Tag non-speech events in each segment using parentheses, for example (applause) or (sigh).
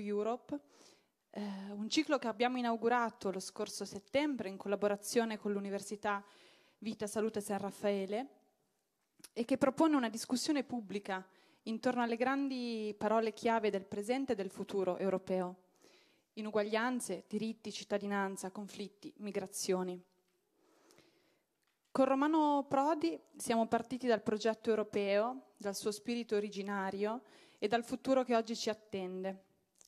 Europe, eh, un ciclo che abbiamo inaugurato lo scorso settembre in collaborazione con l'Università Vita Salute San Raffaele e che propone una discussione pubblica intorno alle grandi parole chiave del presente e del futuro europeo, inuguaglianze, diritti, cittadinanza, conflitti, migrazioni. Con Romano Prodi siamo partiti dal progetto europeo, dal suo spirito originario e dal futuro che oggi ci attende,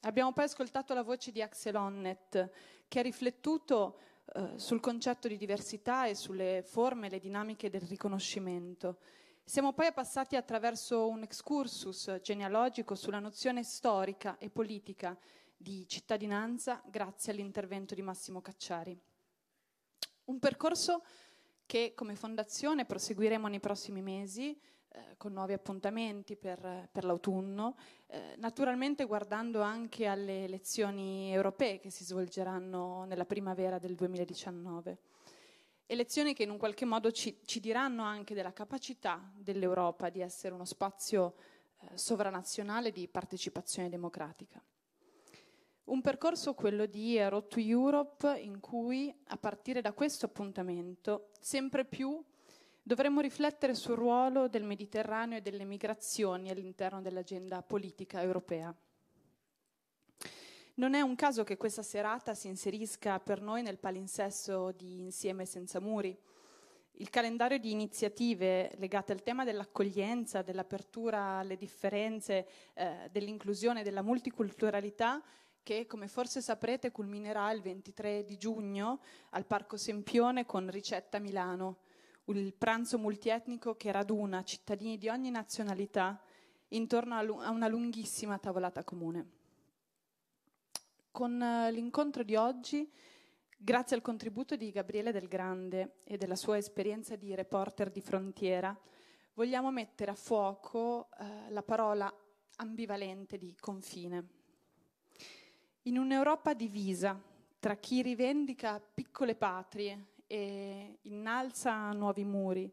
Abbiamo poi ascoltato la voce di Axel Honneth che ha riflettuto eh, sul concetto di diversità e sulle forme, e le dinamiche del riconoscimento. Siamo poi passati attraverso un excursus genealogico sulla nozione storica e politica di cittadinanza grazie all'intervento di Massimo Cacciari. Un percorso che come fondazione proseguiremo nei prossimi mesi eh, con nuovi appuntamenti per, per l'autunno, eh, naturalmente guardando anche alle elezioni europee che si svolgeranno nella primavera del 2019. Elezioni che in un qualche modo ci, ci diranno anche della capacità dell'Europa di essere uno spazio eh, sovranazionale di partecipazione democratica. Un percorso, quello di Road to Europe, in cui a partire da questo appuntamento sempre più Dovremmo riflettere sul ruolo del Mediterraneo e delle migrazioni all'interno dell'agenda politica europea. Non è un caso che questa serata si inserisca per noi nel palinsesto di Insieme senza muri. Il calendario di iniziative legate al tema dell'accoglienza, dell'apertura alle differenze, eh, dell'inclusione, della multiculturalità, che come forse saprete culminerà il 23 di giugno al Parco Sempione con Ricetta Milano il pranzo multietnico che raduna cittadini di ogni nazionalità intorno a una lunghissima tavolata comune. Con eh, l'incontro di oggi, grazie al contributo di Gabriele Del Grande e della sua esperienza di reporter di frontiera, vogliamo mettere a fuoco eh, la parola ambivalente di confine. In un'Europa divisa tra chi rivendica piccole patrie e innalza nuovi muri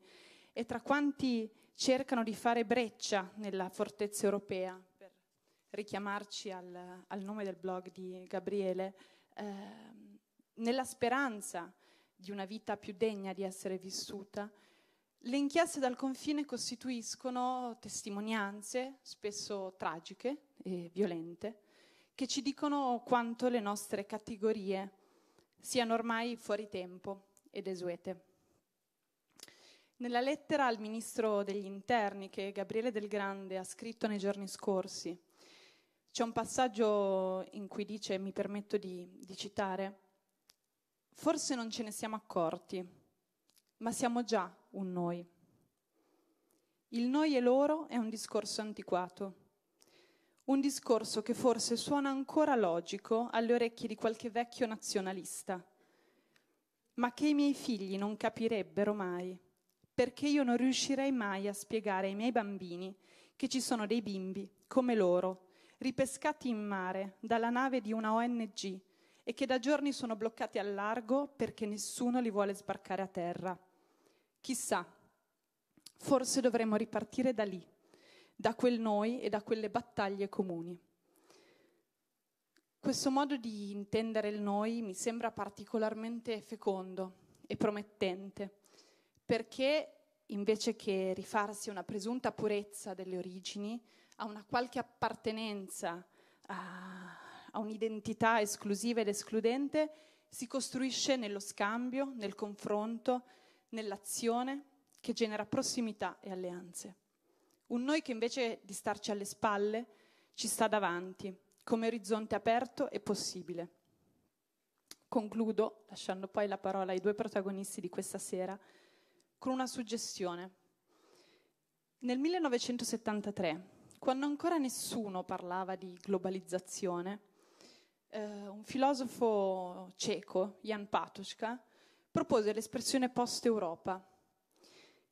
e tra quanti cercano di fare breccia nella fortezza europea, per richiamarci al, al nome del blog di Gabriele, eh, nella speranza di una vita più degna di essere vissuta, le inchieste dal confine costituiscono testimonianze, spesso tragiche e violente, che ci dicono quanto le nostre categorie siano ormai fuori tempo e desuete. Nella lettera al ministro degli interni che Gabriele Del Grande ha scritto nei giorni scorsi, c'è un passaggio in cui dice, mi permetto di, di citare, forse non ce ne siamo accorti, ma siamo già un noi. Il noi e loro è un discorso antiquato, un discorso che forse suona ancora logico alle orecchie di qualche vecchio nazionalista ma che i miei figli non capirebbero mai, perché io non riuscirei mai a spiegare ai miei bambini che ci sono dei bimbi come loro, ripescati in mare dalla nave di una ONG e che da giorni sono bloccati al largo perché nessuno li vuole sbarcare a terra. Chissà, forse dovremmo ripartire da lì, da quel noi e da quelle battaglie comuni. Questo modo di intendere il noi mi sembra particolarmente fecondo e promettente, perché invece che rifarsi a una presunta purezza delle origini, a una qualche appartenenza, a, a un'identità esclusiva ed escludente, si costruisce nello scambio, nel confronto, nell'azione che genera prossimità e alleanze. Un noi che invece di starci alle spalle ci sta davanti come orizzonte aperto e possibile. Concludo, lasciando poi la parola ai due protagonisti di questa sera, con una suggestione. Nel 1973, quando ancora nessuno parlava di globalizzazione, eh, un filosofo ceco, Jan Patushka, propose l'espressione post-Europa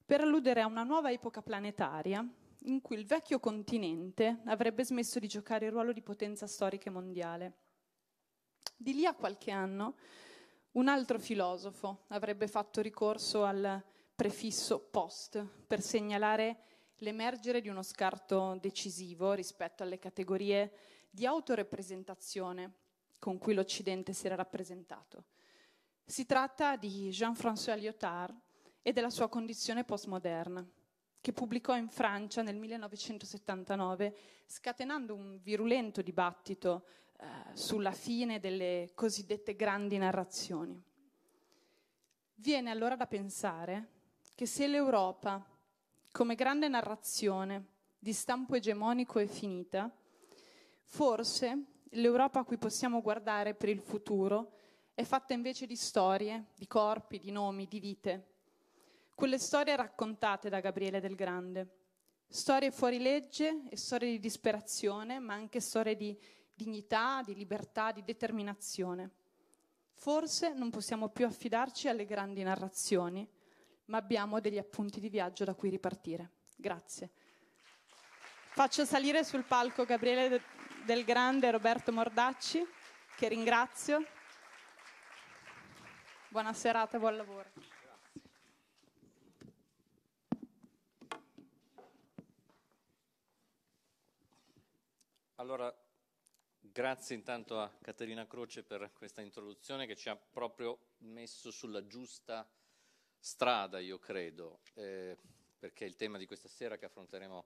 per alludere a una nuova epoca planetaria in cui il vecchio continente avrebbe smesso di giocare il ruolo di potenza storica e mondiale. Di lì a qualche anno un altro filosofo avrebbe fatto ricorso al prefisso post per segnalare l'emergere di uno scarto decisivo rispetto alle categorie di autorepresentazione con cui l'Occidente si era rappresentato. Si tratta di Jean-François Lyotard e della sua condizione postmoderna che pubblicò in Francia nel 1979, scatenando un virulento dibattito eh, sulla fine delle cosiddette grandi narrazioni. Viene allora da pensare che se l'Europa, come grande narrazione di stampo egemonico, è finita, forse l'Europa a cui possiamo guardare per il futuro è fatta invece di storie, di corpi, di nomi, di vite quelle storie raccontate da Gabriele del Grande. Storie fuori legge e storie di disperazione, ma anche storie di dignità, di libertà, di determinazione. Forse non possiamo più affidarci alle grandi narrazioni, ma abbiamo degli appunti di viaggio da cui ripartire. Grazie. Faccio salire sul palco Gabriele Del Grande e Roberto Mordacci, che ringrazio. Buona serata e buon lavoro. Allora, grazie intanto a Caterina Croce per questa introduzione che ci ha proprio messo sulla giusta strada, io credo, eh, perché il tema di questa sera che affronteremo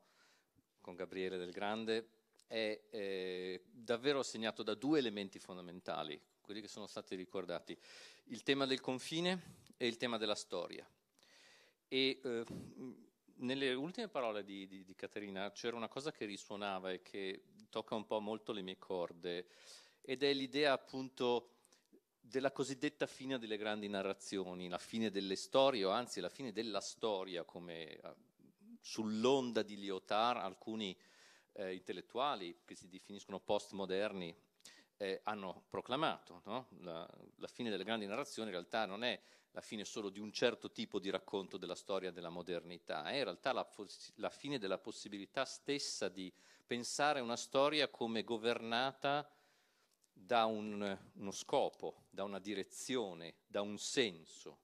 con Gabriele Del Grande è eh, davvero segnato da due elementi fondamentali, quelli che sono stati ricordati, il tema del confine e il tema della storia. E eh, nelle ultime parole di, di, di Caterina c'era una cosa che risuonava e che tocca un po' molto le mie corde ed è l'idea appunto della cosiddetta fine delle grandi narrazioni, la fine delle storie, o anzi la fine della storia, come eh, sull'onda di Lyotard alcuni eh, intellettuali che si definiscono postmoderni eh, hanno proclamato. No? La, la, fine delle grandi narrazioni in realtà non è la fine solo di un certo tipo di racconto della storia della modernità, è eh, in realtà la, la fine della possibilità stessa di pensare una storia come governata da un, uno scopo, da una direzione, da un senso.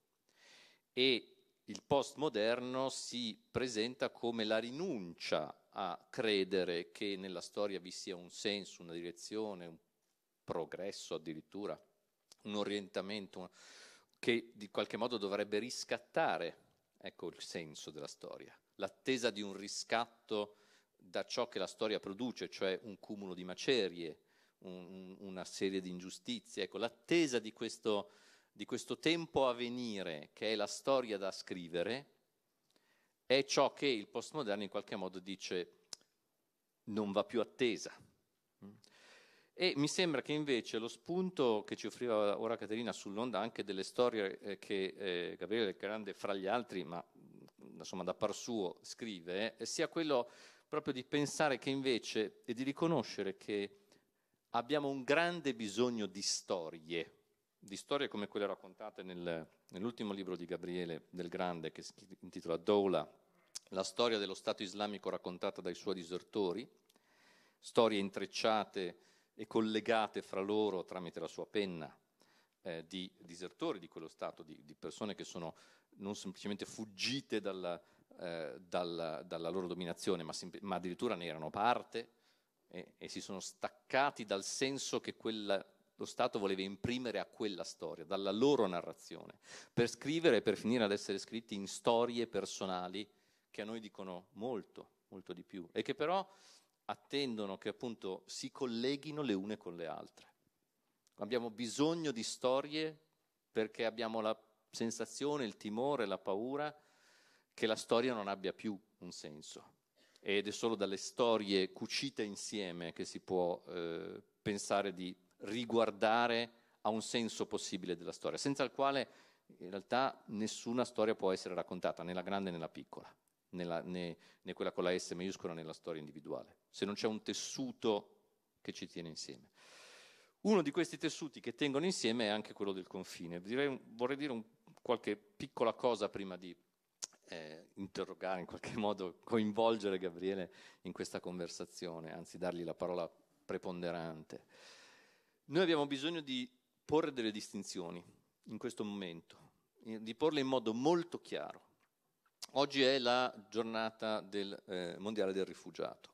E il postmoderno si presenta come la rinuncia a credere che nella storia vi sia un senso, una direzione, un progresso addirittura, un orientamento. Una che di qualche modo dovrebbe riscattare, ecco il senso della storia, l'attesa di un riscatto da ciò che la storia produce, cioè un cumulo di macerie, un, una serie di ingiustizie, ecco l'attesa di questo, di questo tempo a venire, che è la storia da scrivere, è ciò che il postmoderno in qualche modo dice non va più attesa. E mi sembra che invece lo spunto che ci offriva ora Caterina sull'onda anche delle storie eh, che eh, Gabriele Grande, fra gli altri, ma mm, insomma da par suo, scrive, eh, sia quello proprio di pensare che invece e di riconoscere che abbiamo un grande bisogno di storie, di storie come quelle raccontate nel, nell'ultimo libro di Gabriele del Grande che si intitola Doula, la storia dello Stato islamico raccontata dai suoi disertori, storie intrecciate e collegate fra loro tramite la sua penna eh, di disertori di quello Stato, di, di, persone che sono non semplicemente fuggite dalla, eh, dalla, dalla loro dominazione, ma, ma, addirittura ne erano parte e, e, si sono staccati dal senso che quella, lo Stato voleva imprimere a quella storia, dalla loro narrazione, per scrivere e per finire ad essere scritti in storie personali che a noi dicono molto, molto di più e che però attendono che appunto si colleghino le une con le altre. Abbiamo bisogno di storie perché abbiamo la sensazione, il timore, la paura che la storia non abbia più un senso. Ed è solo dalle storie cucite insieme che si può eh, pensare di riguardare a un senso possibile della storia, senza il quale in realtà nessuna storia può essere raccontata, né la grande né la piccola nella, né, né quella con la S maiuscola nella storia individuale, se non c'è un tessuto che ci tiene insieme. Uno di questi tessuti che tengono insieme è anche quello del confine. Direi, vorrei dire un, qualche piccola cosa prima di eh, interrogare, in qualche (laughs) modo coinvolgere Gabriele in questa conversazione, anzi dargli la parola preponderante. Noi abbiamo bisogno di porre delle distinzioni in questo momento, di porle in modo molto chiaro. Oggi è la giornata del, eh, mondiale del rifugiato.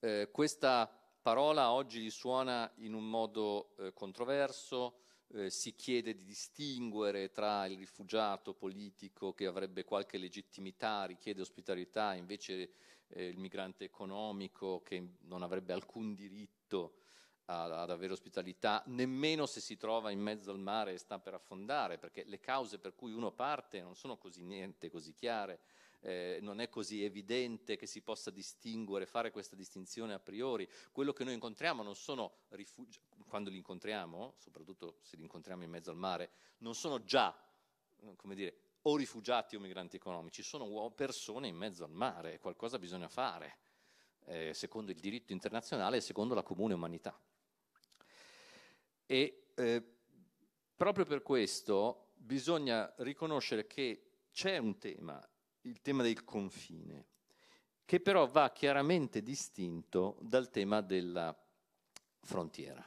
Eh, questa parola oggi suona in un modo eh, controverso, eh, si chiede di distinguere tra il rifugiato politico che avrebbe qualche legittimità, richiede ospitalità, invece eh, il migrante economico che non avrebbe alcun diritto ad avere ospitalità, nemmeno se si trova in mezzo al mare e sta per affondare, perché le cause per cui uno parte non sono così niente così chiare, eh, non è così evidente che si possa distinguere, fare questa distinzione a priori. Quello che noi incontriamo non sono rifugi, quando li incontriamo, soprattutto se li incontriamo in mezzo al mare, non sono già, come dire, o rifugiati o migranti economici, sono persone in mezzo al mare, qualcosa bisogna fare, eh, secondo il diritto internazionale e secondo la comune umanità. E eh, proprio per questo bisogna riconoscere che c'è un tema, il tema del confine, che però va chiaramente distinto dal tema della frontiera.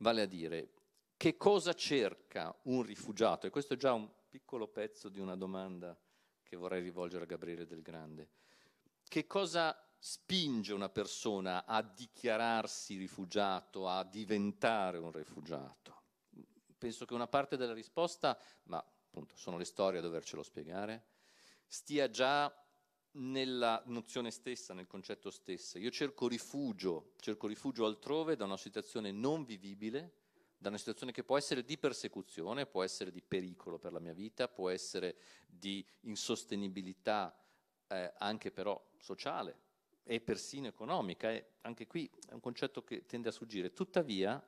Vale a dire, che cosa cerca un rifugiato? E questo è già un piccolo pezzo di una domanda che vorrei rivolgere a Gabriele del Grande. Che cosa spinge una persona a dichiararsi rifugiato, a diventare un rifugiato? Penso che una parte della risposta, ma appunto sono le storie a dovercelo spiegare, stia già nella nozione stessa, nel concetto stesso. Io cerco rifugio, cerco rifugio altrove da una situazione non vivibile, da una situazione che può essere di persecuzione, può essere di pericolo per la mia vita, può essere di insostenibilità eh, anche però sociale, e persino economica, e anche qui è un concetto che tende a sfuggire. Tuttavia,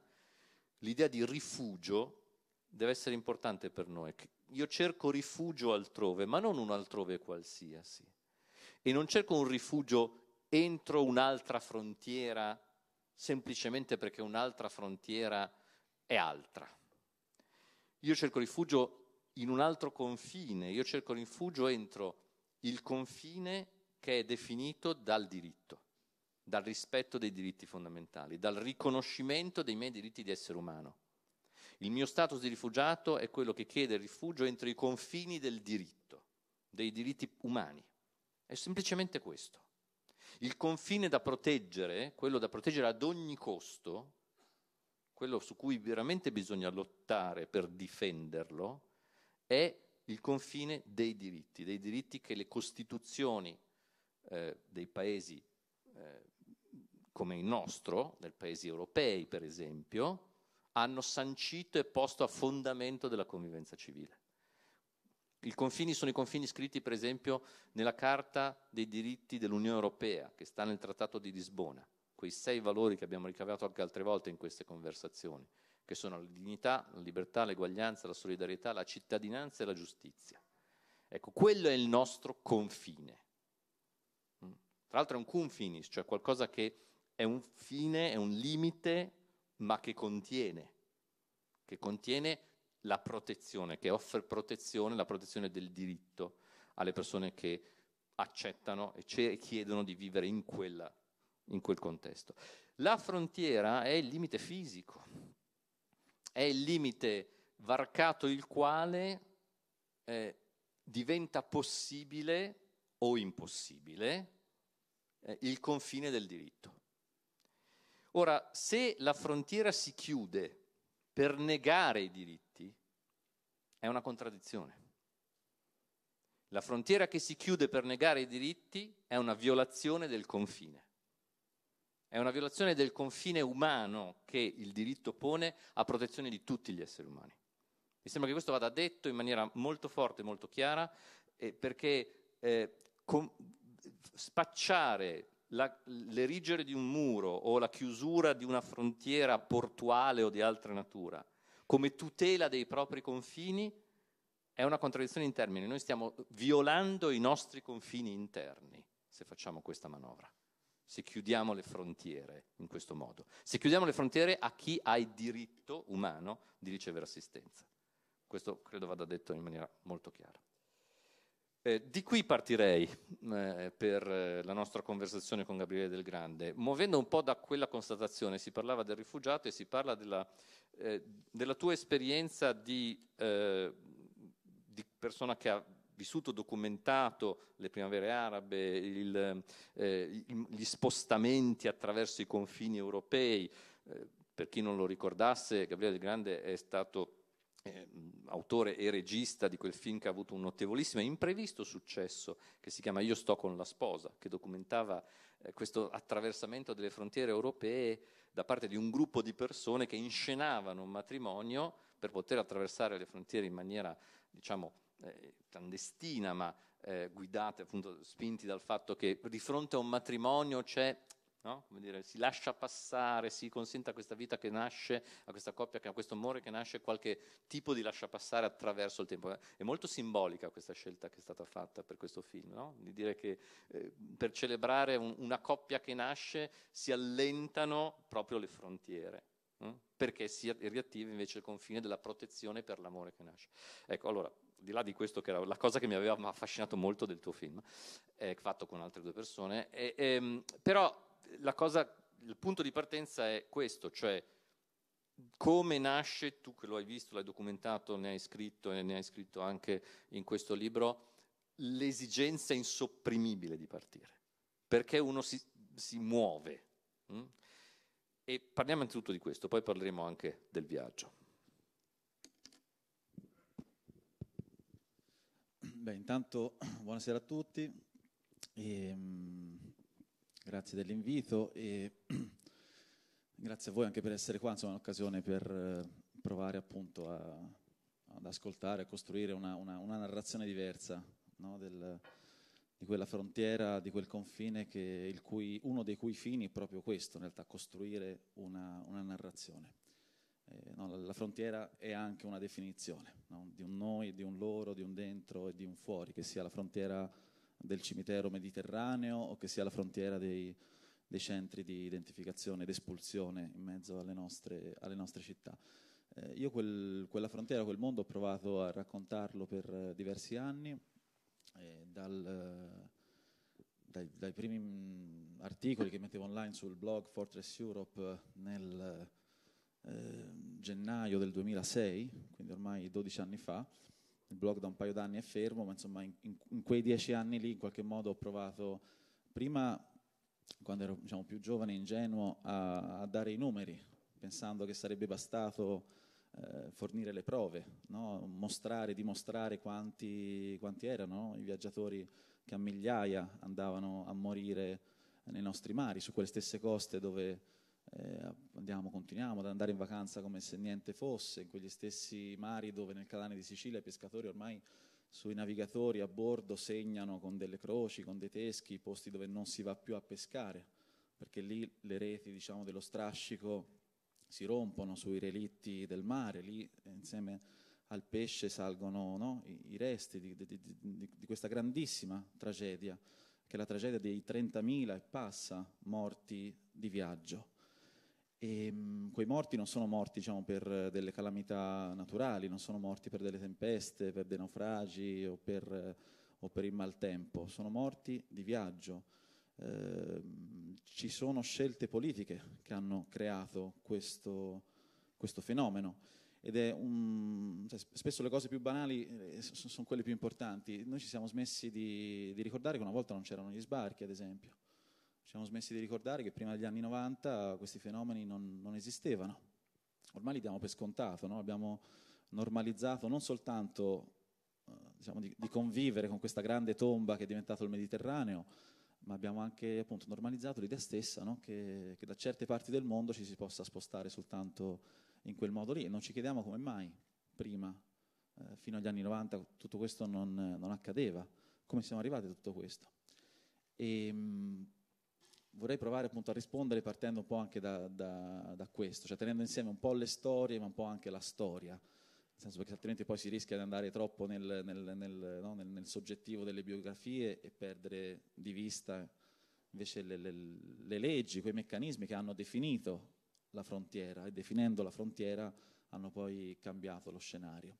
l'idea di rifugio deve essere importante per noi. Io cerco rifugio altrove, ma non un altrove qualsiasi. E non cerco un rifugio entro un'altra frontiera semplicemente perché un'altra frontiera è altra. Io cerco rifugio in un altro confine, io cerco rifugio entro il confine che è definito dal diritto, dal rispetto dei diritti fondamentali, dal riconoscimento dei miei diritti di essere umano. Il mio status di rifugiato è quello che chiede rifugio entro i confini del diritto, dei diritti umani. È semplicemente questo. Il confine da proteggere, quello da proteggere ad ogni costo, quello su cui veramente bisogna lottare per difenderlo, è il confine dei diritti, dei diritti che le costituzioni eh, dei paesi eh, come il nostro, dei paesi europei per esempio, hanno sancito e posto a fondamento della convivenza civile. I confini sono i confini scritti per esempio nella Carta dei diritti dell'Unione Europea, che sta nel Trattato di Lisbona, quei sei valori che abbiamo ricavato anche altre volte in queste conversazioni, che sono la dignità, la libertà, l'eguaglianza, la solidarietà, la cittadinanza e la giustizia. Ecco, quello è il nostro confine. Tra l'altro è un cum finis, cioè qualcosa che è un fine, è un limite, ma che contiene, che contiene la protezione, che offre protezione, la protezione del diritto alle persone che accettano e chiedono di vivere in, quella, in quel contesto. La frontiera è il limite fisico, è il limite varcato il quale eh, diventa possibile o impossibile eh, il confine del diritto. Ora, se la frontiera si chiude per negare i diritti, è una contraddizione. La frontiera che si chiude per negare i diritti è una violazione del confine. È una violazione del confine umano che il diritto pone a protezione di tutti gli esseri umani. Mi sembra che questo vada detto in maniera molto forte, molto chiara, eh, perché eh, com- spacciare la, l'erigere di un muro o la chiusura di una frontiera portuale o di altra natura come tutela dei propri confini è una contraddizione in termini. Noi stiamo violando i nostri confini interni se facciamo questa manovra, se chiudiamo le frontiere in questo modo, se chiudiamo le frontiere a chi ha il diritto umano di ricevere assistenza. Questo credo vada detto in maniera molto chiara. Eh, di qui partirei mm, eh, per eh, la nostra conversazione con Gabriele Del Grande, muovendo un po' da quella constatazione, si parlava del rifugiato e si parla della, eh, della tua esperienza di, eh, di, persona che ha vissuto, documentato le primavere arabe, il, gli spostamenti attraverso i confini europei. per chi non lo ricordasse, Gabriele Del Grande è stato eh, autore e regista di quel film che ha avuto un notevolissimo e imprevisto successo, che si chiama Io sto con la sposa, che documentava eh, questo attraversamento delle frontiere europee da parte di un gruppo di persone che inscenavano un matrimonio per poter attraversare le frontiere in maniera, diciamo, eh, clandestina, ma eh, guidate, appunto, spinti dal fatto che di fronte a un matrimonio c'è No? Dire, si lascia passare, si consente a questa vita che nasce, a questa coppia, a questo amore che nasce qualche tipo di lascia passare attraverso il tempo. È molto simbolica questa scelta che è stata fatta per questo film, no? di dire che eh, per celebrare un, una coppia che nasce si allentano proprio le frontiere, hm? perché si riattiva invece il confine della protezione per l'amore che nasce. Ecco, allora, di là di questo che era la cosa che mi aveva affascinato molto del tuo film, eh, fatto con altre due persone, ehm, però cosa, il punto di partenza è questo, cioè come nasce, tu che lo hai visto, l'hai documentato, ne hai scritto e ne hai scritto anche in questo libro, l'esigenza insopprimibile di partire, perché uno si, si muove. Mh? Mm? E parliamo innanzitutto di questo, poi parleremo anche del viaggio. Beh, intanto (clears throat) buonasera a tutti. E, ehm, mh, grazie dell'invito e (clears throat) grazie a voi anche per essere qua, insomma è un'occasione per eh, provare appunto a, ad ascoltare, a costruire una, una, una narrazione diversa no? Del, di quella frontiera, di quel confine che cui, uno dei cui fini è proprio questo, in realtà costruire una, una narrazione. Eh, no, la frontiera è anche una definizione no? di un noi, di un loro, di un dentro e di un fuori, che sia la frontiera del cimitero mediterraneo o che sia la frontiera dei, dei centri di identificazione ed espulsione in mezzo alle nostre, alle nostre città. Eh, io quel, quella frontiera, quel mondo ho provato a raccontarlo per diversi anni, eh, dal, dai, dai, primi mm, articoli che mettevo online sul blog Fortress Europe nel eh, gennaio del 2006, quindi ormai 12 anni fa, il blog da un paio d'anni è fermo, ma insomma in, in, quei dieci anni lì in qualche modo ho provato prima, quando ero diciamo, più giovane e ingenuo, a, a, dare i numeri, pensando che sarebbe bastato eh, fornire le prove, no? mostrare, dimostrare quanti, quanti erano no? i viaggiatori che a migliaia andavano a morire nei nostri mari, su quelle stesse coste dove eh, andiamo, continuiamo ad andare in vacanza come se niente fosse, in quegli stessi mari dove nel Calane di Sicilia i pescatori ormai sui navigatori a bordo segnano con delle croci, con dei teschi, i posti dove non si va più a pescare, perché lì le reti diciamo, dello strascico si rompono sui relitti del mare, lì eh, insieme al pesce salgono no, i, i, resti di, di, di, di, questa grandissima tragedia, che è la tragedia dei 30.000 e passa morti di viaggio. E, ehm, quei morti non sono morti diciamo, per delle calamità naturali, non sono morti per delle tempeste, per dei naufragi o per, o per il maltempo, sono morti di viaggio. Eh, ci sono scelte politiche che hanno creato questo, questo fenomeno. Ed è un, cioè, spesso le cose più banali eh, sono quelle più importanti. Noi ci siamo smessi di, di ricordare che una volta non c'erano gli sbarchi, ad esempio. Ci siamo smessi di ricordare che prima degli anni 90 questi fenomeni non, non esistevano. Ormai li diamo per scontato, no? abbiamo normalizzato non soltanto eh, diciamo, di, di, convivere con questa grande tomba che è diventato il Mediterraneo, ma abbiamo anche appunto, normalizzato l'idea stessa no? che, che da certe parti del mondo ci si possa spostare soltanto in quel modo lì e non ci chiediamo come mai prima eh, fino agli anni 90 tutto questo non, non, accadeva. Come siamo arrivati a tutto questo? E, ehm, vorrei provare appunto a rispondere partendo un po' anche da, da, da, questo, cioè tenendo insieme un po' le storie ma un po' anche la storia, nel senso che altrimenti poi si rischia di andare troppo nel, nel, nel, no? nel soggettivo delle biografie e perdere di vista invece le, le, le leggi, quei meccanismi che hanno definito la frontiera e definendo la frontiera hanno poi cambiato lo scenario.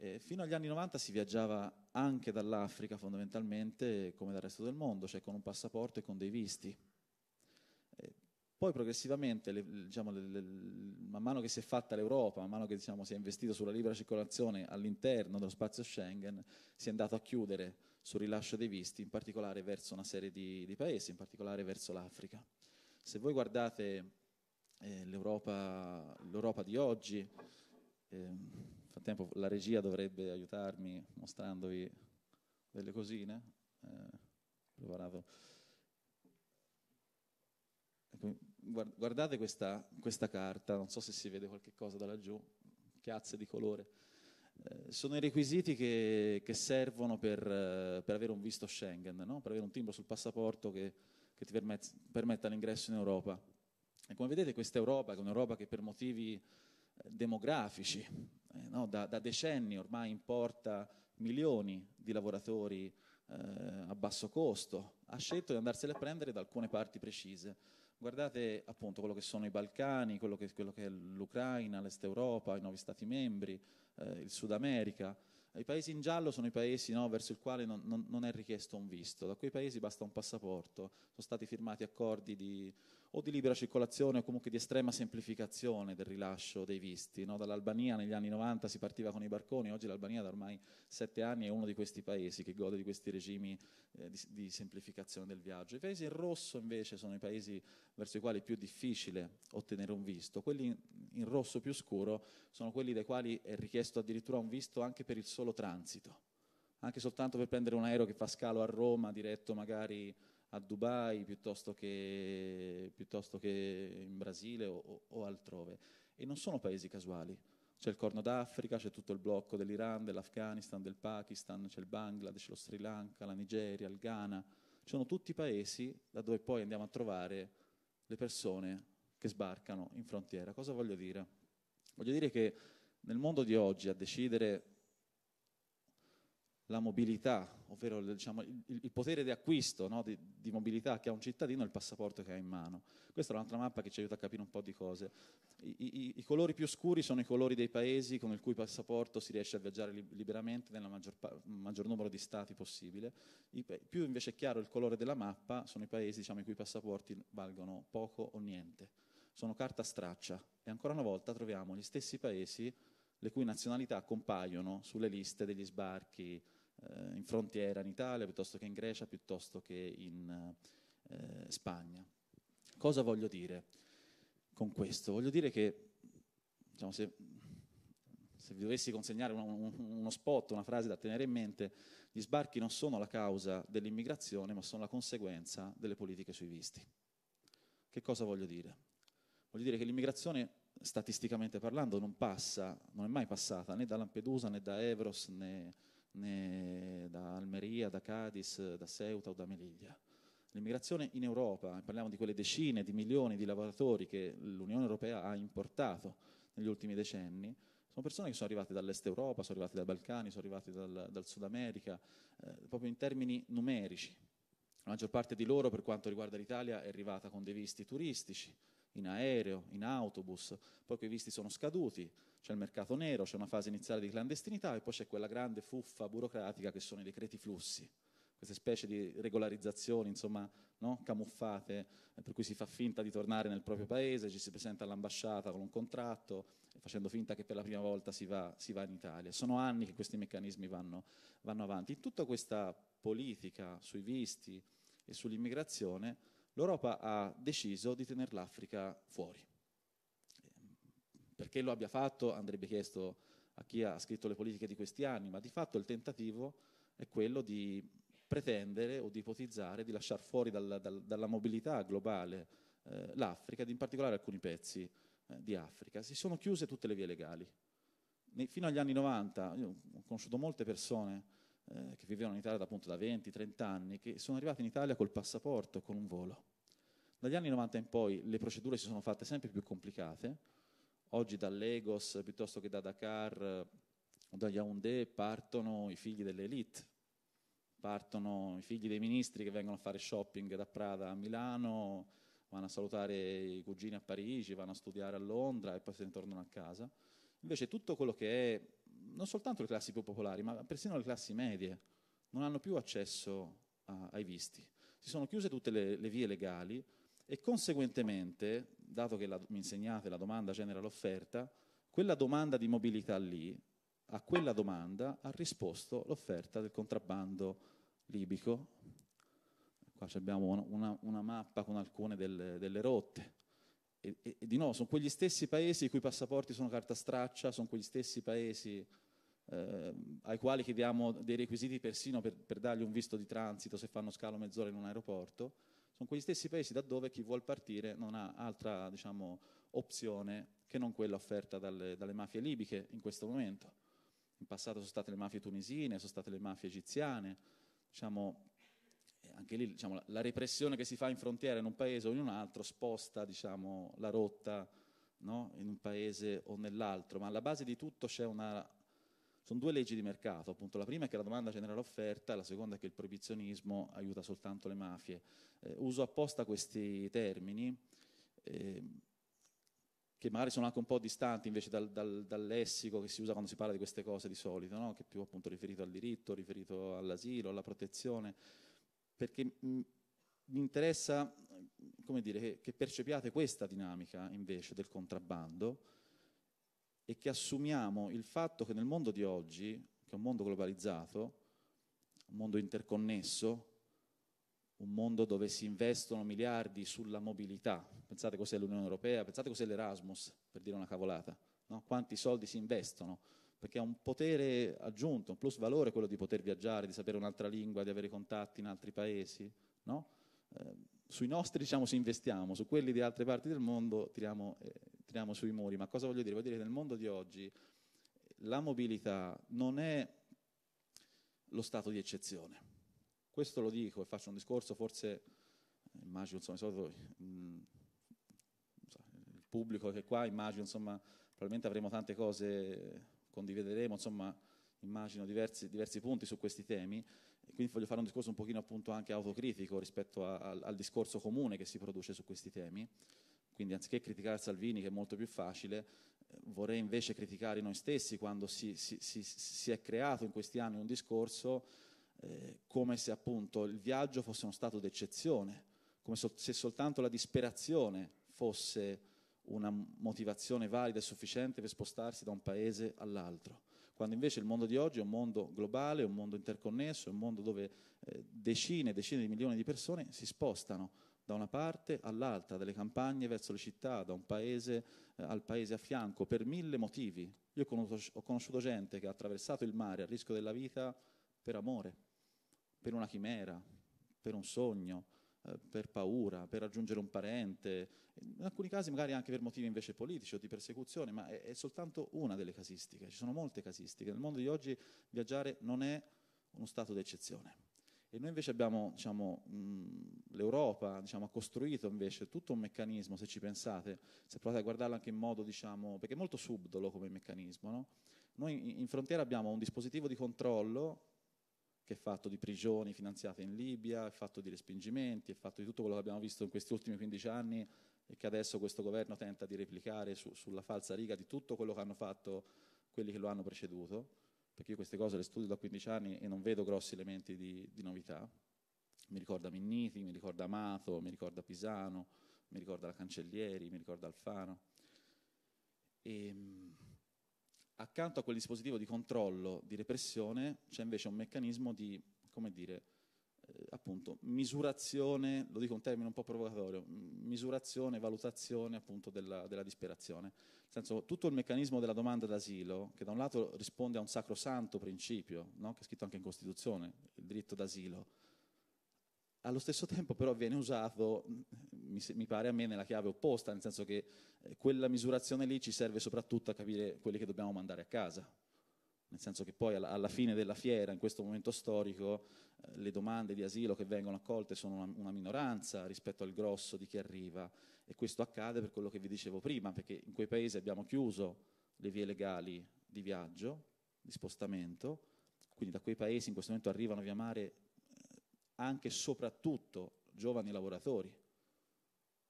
Eh, fino agli anni 90 si viaggiava anche dall'Africa fondamentalmente come dal resto del mondo, cioè con un passaporto e con dei visti. Poi progressivamente, le, diciamo, le, le, man mano che si è fatta l'Europa, man mano che diciamo, si è investito sulla libera circolazione all'interno dello spazio Schengen, si è andato a chiudere sul rilascio dei visti, in particolare verso una serie di, di paesi, in particolare verso l'Africa. Se voi guardate eh, l'Europa, l'Europa, di oggi, eh, nel frattempo la regia dovrebbe aiutarmi mostrandovi delle cosine, eh, preparato guardate questa, questa, carta, non so se si vede qualche cosa da laggiù, chiazze di colore. Eh, sono i requisiti che, che servono per, eh, per, avere un visto Schengen, no? per avere un timbro sul passaporto che, che ti permet- permetta l'ingresso in Europa. E come vedete questa Europa, che è un'Europa che per motivi eh, demografici, eh, no? da, da, decenni ormai importa milioni di lavoratori eh, a basso costo, ha scelto di andarsene a prendere da alcune parti precise. Guardate appunto quello che sono i Balcani, quello che, quello che è l'Ucraina, l'Est Europa, i nuovi Stati membri, eh, il Sud America. I paesi in giallo sono i paesi no, verso i quali non, non, non, è richiesto un visto, da quei paesi basta un passaporto, sono stati firmati accordi di o di libera circolazione o comunque di estrema semplificazione del rilascio dei visti. No? Dall'Albania negli anni 90 si partiva con i barconi, oggi l'Albania da ormai sette anni è uno di questi paesi che gode di questi regimi eh, di, di, semplificazione del viaggio. I paesi in rosso invece sono i paesi verso i quali è più difficile ottenere un visto, quelli in, in rosso più scuro sono quelli dai quali è richiesto addirittura un visto anche per il solo transito, anche soltanto per prendere un aereo che fa scalo a Roma diretto magari a Dubai piuttosto che, piuttosto che in Brasile o, o, altrove. E non sono paesi casuali. C'è il Corno d'Africa, c'è tutto il blocco dell'Iran, dell'Afghanistan, del Pakistan, c'è il Bangladesh, lo Sri Lanka, la Nigeria, il Ghana. Ci sono tutti paesi da dove poi andiamo a trovare le persone che sbarcano in frontiera. Cosa voglio dire? Voglio dire che nel mondo di oggi a decidere la mobilità, ovvero diciamo, il, il, potere di acquisto, no, di, di, mobilità che ha un cittadino e il passaporto che ha in mano. Questa è un'altra mappa che ci aiuta a capire un po' di cose. I, i, I, colori più scuri sono i colori dei paesi con il cui passaporto si riesce a viaggiare li, liberamente nel maggior, maggior, numero di stati possibile. I, più invece è chiaro il colore della mappa sono i paesi diciamo, i cui passaporti valgono poco o niente. Sono carta straccia e ancora una volta troviamo gli stessi paesi le cui nazionalità compaiono sulle liste degli sbarchi, eh, in frontiera in Italia, piuttosto che in Grecia, piuttosto che in eh, Spagna. Cosa voglio dire con questo? Voglio dire che diciamo, se, se, vi dovessi consegnare uno, uno spot, una frase da tenere in mente, gli sbarchi non sono la causa dell'immigrazione, ma sono la conseguenza delle politiche sui visti. Che cosa voglio dire? Voglio dire che l'immigrazione statisticamente parlando, non passa, non è mai passata né da Lampedusa né da Evros né né da Almeria, da Cadiz, da Ceuta o da Meliglia. L'immigrazione in Europa, parliamo di quelle decine di milioni di lavoratori che l'Unione Europea ha importato negli ultimi decenni, sono persone che sono arrivate dall'est Europa, sono arrivate dai Balcani, sono arrivate dal, dal Sud America, eh, proprio in termini numerici. La maggior parte di loro, per quanto riguarda l'Italia, è arrivata con dei visti turistici, in aereo, in autobus, poi quei visti sono scaduti, c'è il mercato nero, c'è una fase iniziale di clandestinità e poi c'è quella grande fuffa burocratica che sono i decreti flussi, queste specie di regolarizzazioni, insomma, no? camuffate, eh, per cui si fa finta di tornare nel proprio paese, ci si presenta all'ambasciata con un contratto, facendo finta che per la prima volta si va, si va in Italia. Sono anni che questi meccanismi vanno, vanno avanti. In tutta questa politica sui visti e sull'immigrazione, l'Europa ha deciso di tenere l'Africa fuori. Perché lo abbia fatto andrebbe chiesto a chi ha scritto le politiche di questi anni, ma di fatto il tentativo è quello di pretendere o di ipotizzare di lasciare fuori dal, dal, dalla mobilità globale eh, l'Africa ed in particolare alcuni pezzi eh, di Africa. Si sono chiuse tutte le vie legali. Ne, fino agli anni 90 io ho conosciuto molte persone eh, che vivevano in Italia da, appunto, da 20-30 anni che sono arrivate in Italia col passaporto, con un volo. Dagli anni 90 in poi le procedure si sono fatte sempre più complicate, oggi da Lagos piuttosto che da Dakar o da Yaoundé partono i figli dell'elite, partono i figli dei ministri che vengono a fare shopping da Prada a Milano, vanno a salutare i cugini a Parigi, vanno a studiare a Londra e poi se ne tornano a casa. Invece tutto quello che è, non soltanto le classi più popolari, ma persino le classi medie, non hanno più accesso a, ai visti. Si sono chiuse tutte le, le vie legali e conseguentemente dato che la, mi insegnate la domanda genera l'offerta, quella domanda di mobilità lì, a quella domanda ha risposto l'offerta del contrabbando libico. Qua abbiamo una, una, mappa con alcune delle, delle rotte. E, e, e, di nuovo, sono quegli stessi paesi i cui passaporti sono carta straccia, sono quegli stessi paesi eh, ai quali chiediamo dei requisiti persino per, per dargli un visto di transito se fanno scalo mezz'ora in un aeroporto sono quegli stessi paesi da dove chi vuole partire non ha altra diciamo, opzione che non quella offerta dalle, dalle mafie libiche in questo momento. In passato sono state le mafie tunisine, sono state le mafie egiziane, diciamo, eh, anche lì diciamo, la repressione che si fa in frontiera in un paese o in un altro sposta diciamo, la rotta no? in un paese o nell'altro, ma alla base di tutto c'è una sono due leggi di mercato, appunto la prima è che la domanda genera l'offerta, la seconda è che il proibizionismo aiuta soltanto le mafie. Eh, uso apposta questi termini eh, che magari sono anche un po' distanti invece dal, dal, dal, lessico che si usa quando si parla di queste cose di solito, no? che è più appunto riferito al diritto, riferito all'asilo, alla protezione, perché mh, mi interessa dire, che, che percepiate questa dinamica invece del contrabbando e che assumiamo il fatto che nel mondo di oggi, che è un mondo globalizzato, un mondo interconnesso, un mondo dove si investono miliardi sulla mobilità, pensate cos'è l'Unione Europea, pensate cos'è l'Erasmus, per dire una cavolata, no? quanti soldi si investono, perché è un potere aggiunto, un plus valore quello di poter viaggiare, di sapere un'altra lingua, di avere contatti in altri paesi, no? eh, sui nostri diciamo, si investiamo, su quelli di altre parti del mondo tiriamo eh, entriamo sui muri, ma cosa voglio dire? Voglio dire che nel mondo di oggi la mobilità non è lo stato di eccezione. Questo lo dico e faccio un discorso, forse eh, immagino, insomma, solito, mh, mm, il pubblico che è qua, immagino, insomma, probabilmente avremo tante cose, condivideremo, insomma, immagino diversi, diversi punti su questi temi, e quindi voglio fare un discorso un pochino appunto anche autocritico rispetto a, a, al discorso comune che si produce su questi temi. Quindi anziché criticare Salvini, che è molto più facile, eh, vorrei invece criticare noi stessi quando si, si, si, si è creato in questi anni un discorso eh, come se appunto il viaggio fosse uno stato d'eccezione, come so- se soltanto la disperazione fosse una motivazione valida e sufficiente per spostarsi da un paese all'altro, quando invece il mondo di oggi è un mondo globale, un mondo interconnesso, è un mondo dove eh, decine e decine di milioni di persone si spostano da una parte all'altra, dalle campagne verso le città, da un paese eh, al paese a fianco, per mille motivi. Io ho conosciuto gente che ha attraversato il mare a rischio della vita per amore, per una chimera, per un sogno, eh, per paura, per raggiungere un parente, in alcuni casi magari anche per motivi invece politici o di persecuzione, ma è, è soltanto una delle casistiche, ci sono molte casistiche. Nel mondo di oggi viaggiare non è uno stato d'eccezione. E noi invece abbiamo, diciamo, l'Europa diciamo, ha costruito invece tutto un meccanismo, se ci pensate, se provate a guardarlo anche in modo, diciamo, perché è molto subdolo come meccanismo, no? Noi in frontiera abbiamo un dispositivo di controllo che è fatto di prigioni finanziate in Libia, è fatto di respingimenti, è fatto di tutto quello che abbiamo visto in questi ultimi 15 anni e che adesso questo governo tenta di replicare su, sulla falsa riga di tutto quello che hanno fatto quelli che lo hanno preceduto perché io queste cose le studio da 15 anni e non vedo grossi elementi di, di novità. Mi ricorda Minniti, mi ricorda Amato, mi ricorda Pisano, mi ricorda la Cancellieri, mi ricorda Alfano. E, ehm, accanto a quel dispositivo di controllo, di repressione, c'è invece un meccanismo di, come dire, eh, appunto misurazione, lo dico un termine un po' provocatorio, misurazione, valutazione appunto della, della, disperazione. Nel senso, tutto il meccanismo della domanda d'asilo, che da un lato risponde a un sacrosanto principio, no? che è scritto anche in Costituzione, il diritto d'asilo, allo stesso tempo però viene usato, mi, mi pare a me, nella chiave opposta, nel senso che eh, quella misurazione lì ci serve soprattutto a capire quelli che dobbiamo mandare a casa, nel senso che poi alla, fine della fiera, in questo momento storico, eh, le domande di asilo che vengono accolte sono una, minoranza rispetto al grosso di chi arriva e questo accade per quello che vi dicevo prima, perché in quei paesi abbiamo chiuso le vie legali di viaggio, di spostamento, quindi da quei paesi in questo momento arrivano via mare eh, anche e soprattutto giovani lavoratori,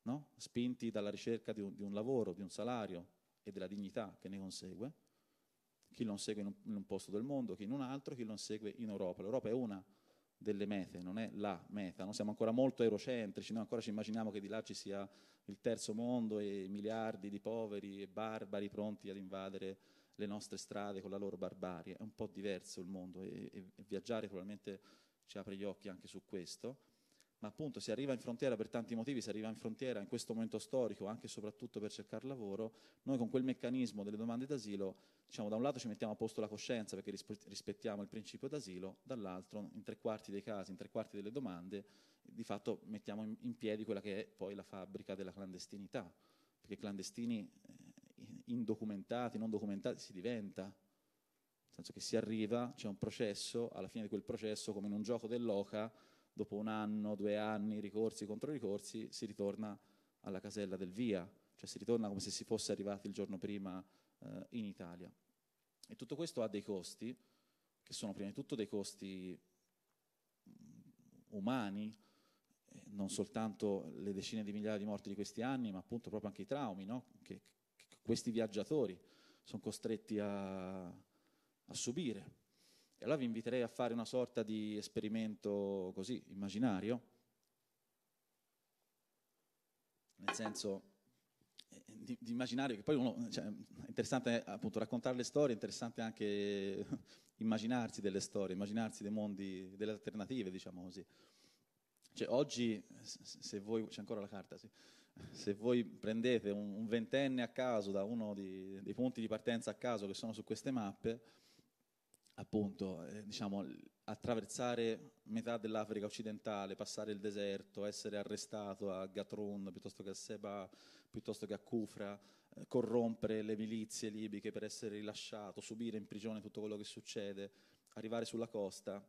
no? spinti dalla ricerca di un, di un lavoro, di un salario e della dignità che ne consegue chi lo segue in un, in un posto del mondo, chi in un altro, chi lo segue in Europa. L'Europa è una delle mete, non è la meta, non siamo ancora molto eurocentrici, noi ancora ci immaginiamo che di là ci sia il terzo mondo e miliardi di poveri e barbari pronti ad invadere le nostre strade con la loro barbarie, è un po' diverso il mondo e, e, e viaggiare probabilmente ci apre gli occhi anche su questo, ma appunto si arriva in frontiera per tanti motivi, si arriva in frontiera in questo momento storico anche e soprattutto per cercare lavoro, noi con quel meccanismo delle domande d'asilo diciamo, da un lato ci mettiamo a posto la coscienza perché rispettiamo il principio d'asilo, dall'altro in tre quarti dei casi, in tre quarti delle domande, di fatto mettiamo in, piedi quella che è poi la fabbrica della clandestinità, perché clandestini eh, indocumentati, non documentati si diventa, nel senso che si arriva, c'è un processo, alla fine di quel processo, come in un gioco dell'oca, dopo un anno, due anni, ricorsi contro ricorsi, si ritorna alla casella del via, cioè si ritorna come se si fosse arrivati il giorno prima eh, in Italia. E tutto questo ha dei costi, che sono prima di tutto dei costi mm, umani, eh, non soltanto le decine di migliaia di morti di questi anni, ma appunto proprio anche i traumi, no? che, che questi viaggiatori sono costretti a, a subire. E allora vi inviterei a fare una sorta di esperimento così, immaginario, nel senso di, di immaginare, che poi uno, cioè, è interessante eh, appunto raccontare le storie, è interessante anche (laughs) immaginarsi delle storie, immaginarsi dei mondi, delle alternative, diciamo così. Cioè, oggi, se voi, c'è ancora la carta, sì. se voi prendete un, un, ventenne a caso da uno di, dei punti di partenza a caso che sono su queste mappe, appunto, eh, diciamo, attraversare metà dell'Africa occidentale, passare il deserto, essere arrestato a Gatrun piuttosto che a Seba, piuttosto che a Kufra, eh, corrompere le milizie libiche per essere rilasciato, subire in prigione tutto quello che succede, arrivare sulla costa,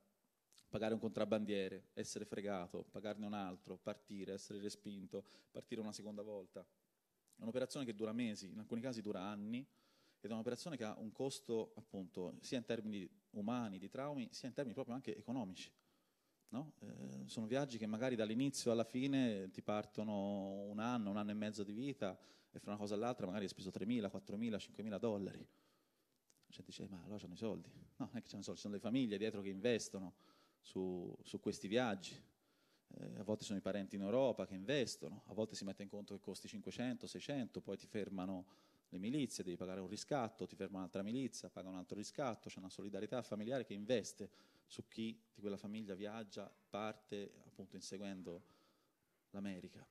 pagare un contrabbandiere, essere fregato, pagarne un altro, partire, essere respinto, partire una seconda volta. È un'operazione che dura mesi, in alcuni casi dura anni, ed è un'operazione che ha un costo appunto sia in termini umani, di traumi, sia in termini proprio anche economici. No? Eh, sono viaggi che magari dall'inizio alla fine ti partono un anno, un anno e mezzo di vita e fra una cosa e l'altra magari hai speso 3.000, 4.000, 5.000 dollari. La gente dice, eh, ma allora hanno i soldi. No, non è che hanno i soldi, ci sono le famiglie dietro che investono su, su questi viaggi. Eh, a volte sono i parenti in Europa che investono, a volte si mette in conto che costi 500, 600, poi ti fermano le milizie, devi pagare un riscatto, ti ferma un'altra milizia, paga un altro riscatto, c'è una solidarietà familiare che investe su chi di quella famiglia viaggia, parte appunto inseguendo l'America.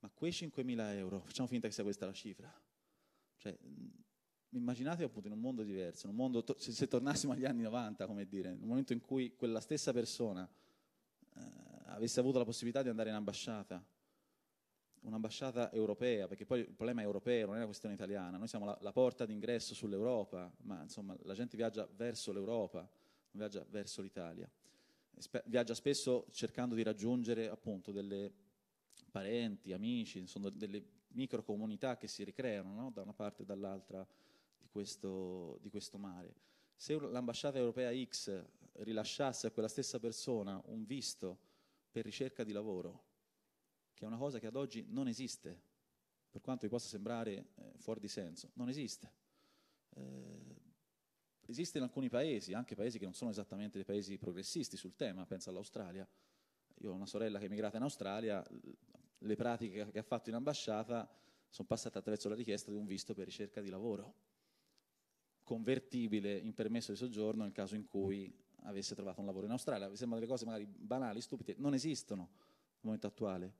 Ma quei 5.000 euro, facciamo finta che sia questa la cifra, cioè, immaginatevi appunto in un mondo diverso, un mondo to- se, se, tornassimo agli anni 90, come dire, nel momento in cui quella stessa persona eh, avesse avuto la possibilità di andare in ambasciata, un'ambasciata europea, perché poi il problema è europeo, non è una questione italiana, noi siamo la, la porta d'ingresso sull'Europa, ma insomma la gente viaggia verso l'Europa, viaggia verso l'Italia. Spe- viaggia spesso cercando di raggiungere appunto delle parenti, amici, insomma delle microcomunità che si ricreano no? da una parte e dall'altra di questo, di questo mare. Se l'ambasciata europea X rilasciasse a quella stessa persona un visto per ricerca di lavoro, che è una cosa che ad oggi non esiste, per quanto vi possa sembrare eh, fuori di senso, non esiste. Eh, esiste in alcuni paesi, anche paesi che non sono esattamente dei paesi progressisti sul tema, penso all'Australia. Io ho una sorella che è emigrata in Australia, le pratiche che ha fatto in ambasciata sono passate attraverso la richiesta di un visto per ricerca di lavoro, convertibile in permesso di soggiorno nel caso in cui avesse trovato un lavoro in Australia. Mi sembrano delle cose magari banali, stupide, non esistono al momento attuale.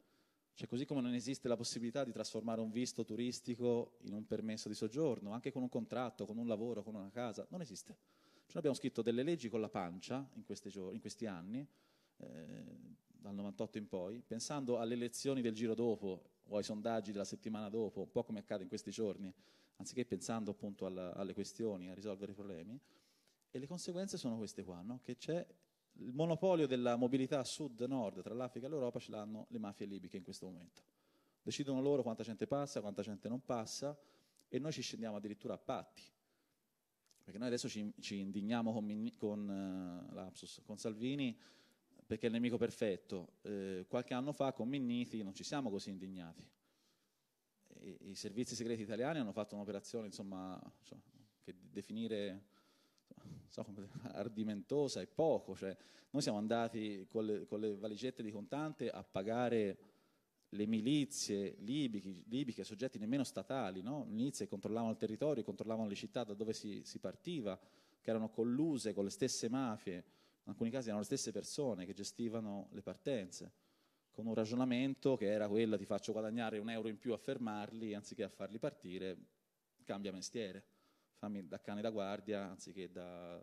Cioè, così come non esiste la possibilità di trasformare un visto turistico in un permesso di soggiorno, anche con un contratto, con un lavoro, con una casa, non esiste. Cioè, noi abbiamo scritto delle leggi con la pancia in, in questi anni, eh, dal 98 in poi, pensando alle elezioni del giro dopo o ai sondaggi della settimana dopo, un po' come accade in questi giorni, anziché pensando appunto alla, alle questioni, a risolvere i problemi, e le conseguenze sono queste qua, no? che c'è il monopolio della mobilità sud-nord tra l'Africa e l'Europa ce l'hanno le mafie libiche in questo momento. Decidono loro quanta gente passa, quanta gente non passa e noi ci scendiamo addirittura a patti. Perché noi adesso ci, ci indigniamo con, con, uh, lapsus, con Salvini perché è il nemico perfetto. Eh, qualche anno fa con Minniti non ci siamo così indignati. E, I servizi segreti italiani hanno fatto un'operazione insomma, cioè, che definire so, (laughs) ardimentosa e poco. Cioè, noi siamo andati con le, con le, valigette di contante a pagare le milizie libiche, libiche soggetti nemmeno statali, no? milizie controllavano il territorio, controllavano le città da dove si, si partiva, che erano colluse con le stesse mafie, in alcuni casi erano le stesse persone che gestivano le partenze con un ragionamento che era quello ti faccio guadagnare un euro in più a fermarli anziché a farli partire, cambia mestiere da cane da guardia anziché da,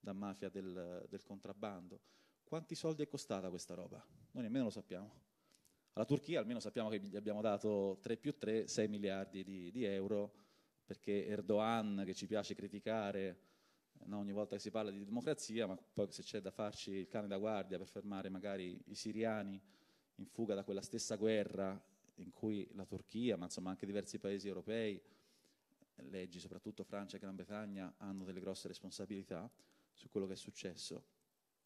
da mafia del, del, contrabbando. Quanti soldi è costata questa roba? Noi nemmeno lo sappiamo. Alla Turchia almeno sappiamo che gli abbiamo dato 3 più 3, 6 miliardi di, di euro, perché Erdogan, che ci piace criticare eh, no, ogni volta che si parla di democrazia, ma poi se c'è da farci il cane da guardia per fermare magari i siriani in fuga da quella stessa guerra in cui la Turchia, ma insomma anche diversi paesi europei, leggi, soprattutto Francia e Gran Bretagna, hanno delle grosse responsabilità su quello che è successo.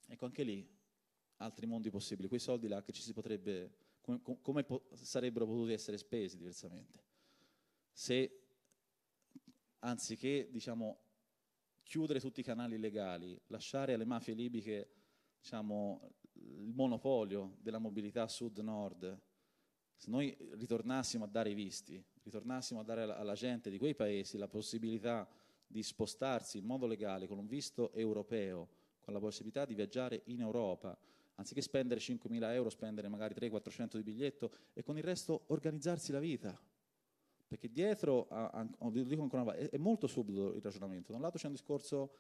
Ecco, anche lì altri mondi possibili, quei soldi là che ci si potrebbe, come, come po- sarebbero potuti essere spesi diversamente. Se anziché diciamo, chiudere tutti i canali legali, lasciare alle mafie libiche diciamo, il monopolio della mobilità sud-nord, se noi ritornassimo a dare i visti, ritornassimo a dare alla gente di quei paesi la possibilità di spostarsi in modo legale con un visto europeo, con la possibilità di viaggiare in Europa, anziché spendere 5.000 euro, spendere magari 300-400 di biglietto e con il resto organizzarsi la vita. Perché dietro, a, dico ancora una volta, è, molto subito il ragionamento. Da un lato c'è un discorso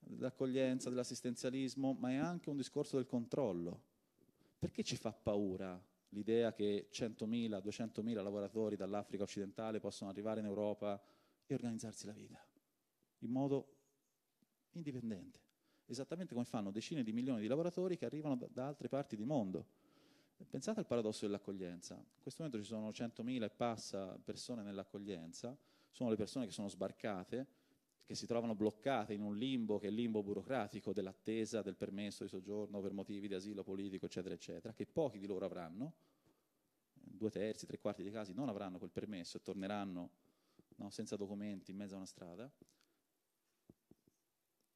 dell'accoglienza, dell'assistenzialismo, ma è anche un discorso del controllo. Perché ci fa paura l'idea che 100.000, 200.000 lavoratori dall'Africa occidentale possono arrivare in Europa e organizzarsi la vita in modo indipendente, esattamente come fanno decine di milioni di lavoratori che arrivano da, da altre parti del mondo. Pensate al paradosso dell'accoglienza. In questo momento ci sono 100.000 e passa persone nell'accoglienza, sono le persone che sono sbarcate, che si trovano bloccate in un limbo che è il limbo burocratico dell'attesa del permesso di soggiorno per motivi di asilo politico, eccetera, eccetera, che pochi di loro avranno, due terzi, tre quarti dei casi non avranno quel permesso e torneranno no, senza documenti in mezzo a una strada.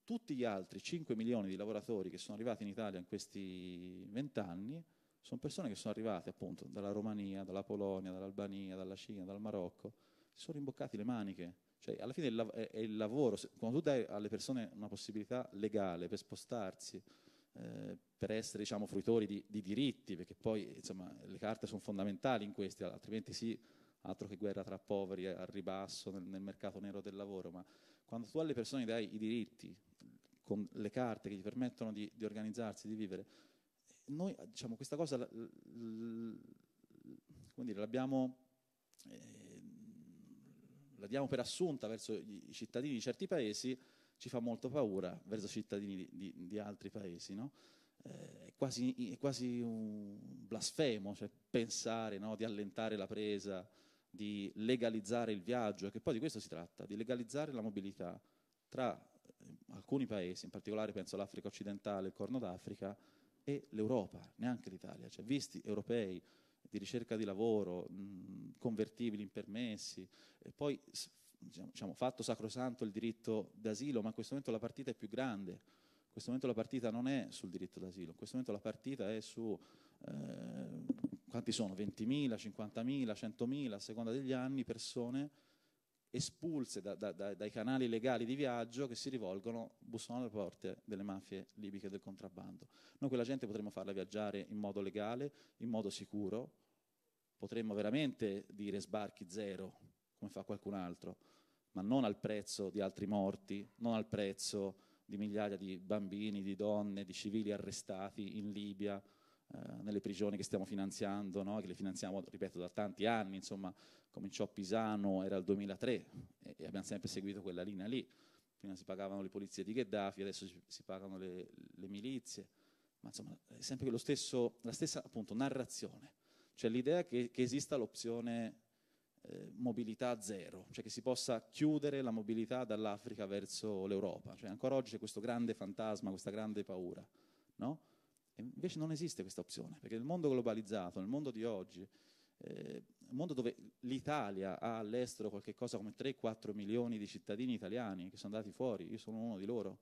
Tutti gli altri 5 milioni di lavoratori che sono arrivati in Italia in questi 20 anni sono persone che sono arrivate appunto dalla Romania, dalla Polonia, dall'Albania, dalla Cina, dal Marocco, si sono rimboccati le maniche cioè, alla fine è il lavoro, quando tu dai alle persone una possibilità legale per spostarsi, eh, per essere diciamo, fruitori di, di, diritti, perché poi insomma, le carte sono fondamentali in questi, altrimenti sì, altro che guerra tra poveri al ribasso nel, nel mercato nero del lavoro, ma quando tu alle persone dai i diritti, con le carte che gli permettono di, di organizzarsi, di vivere, noi diciamo, questa cosa l, l, l, dire, l'abbiamo... Eh, la diamo per assunta verso i cittadini di certi paesi, ci fa molto paura verso i cittadini di, di, di altri paesi. No? Eh, è, quasi, è, quasi, un blasfemo cioè, pensare no, di allentare la presa, di legalizzare il viaggio, che poi di questo si tratta, di legalizzare la mobilità tra eh, alcuni paesi, in particolare penso all'Africa occidentale, il Corno d'Africa, e l'Europa, neanche l'Italia. Cioè, visti europei di ricerca di lavoro, mh, convertibili impermessi, e poi diciamo, diciamo, fatto sacrosanto il diritto d'asilo, ma in questo momento la partita è più grande, in questo momento la partita non è sul diritto d'asilo, in questo momento la partita è su eh, quanti sono, 20.000, 50.000, 100.000, a seconda degli anni, persone espulse da, da, da, dai canali legali di viaggio che si rivolgono, bussano alle porte delle mafie libiche del contrabbando. Noi quella gente potremmo farla viaggiare in modo legale, in modo sicuro, potremmo veramente dire sbarchi zero, come fa qualcun altro, ma non al prezzo di altri morti, non al prezzo di migliaia di bambini, di donne, di civili arrestati in Libia, eh, nelle prigioni che stiamo finanziando, no? che le finanziamo, ripeto, da tanti anni, insomma, cominciò Pisano, era il 2003, e, abbiamo sempre seguito quella linea lì. Prima si pagavano le polizie di Gheddafi, adesso si, pagano le, le, milizie, ma insomma è sempre stesso, la stessa appunto, narrazione, cioè l'idea che, che esista l'opzione eh, mobilità zero, cioè che si possa chiudere la mobilità dall'Africa verso l'Europa. Cioè, ancora oggi c'è questo grande fantasma, questa grande paura. No? E invece non esiste questa opzione, perché nel mondo globalizzato, nel mondo di oggi, eh, un mondo dove l'Italia ha all'estero qualche cosa come 3-4 milioni di cittadini italiani che sono andati fuori, io sono uno di loro,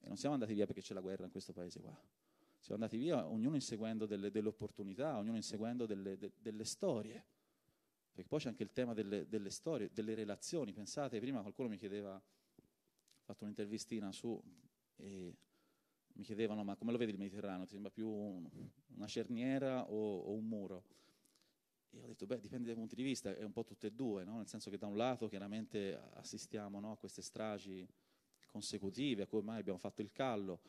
e non siamo andati via perché c'è la guerra in questo paese qua. Siamo andati via ognuno inseguendo delle, delle opportunità, ognuno inseguendo delle, de, delle, storie. Perché poi c'è anche il tema delle, delle, storie, delle relazioni. Pensate, prima qualcuno mi chiedeva, ho fatto un'intervistina su... E, mi chiedevano ma come lo vedi il Mediterraneo? Ti sembra più un, una cerniera o, o, un muro? E ho detto, beh, dipende dai punti di vista, è un po' tutte e due, no? nel senso che da un lato chiaramente assistiamo no, a queste stragi consecutive, a cui ormai abbiamo fatto il callo,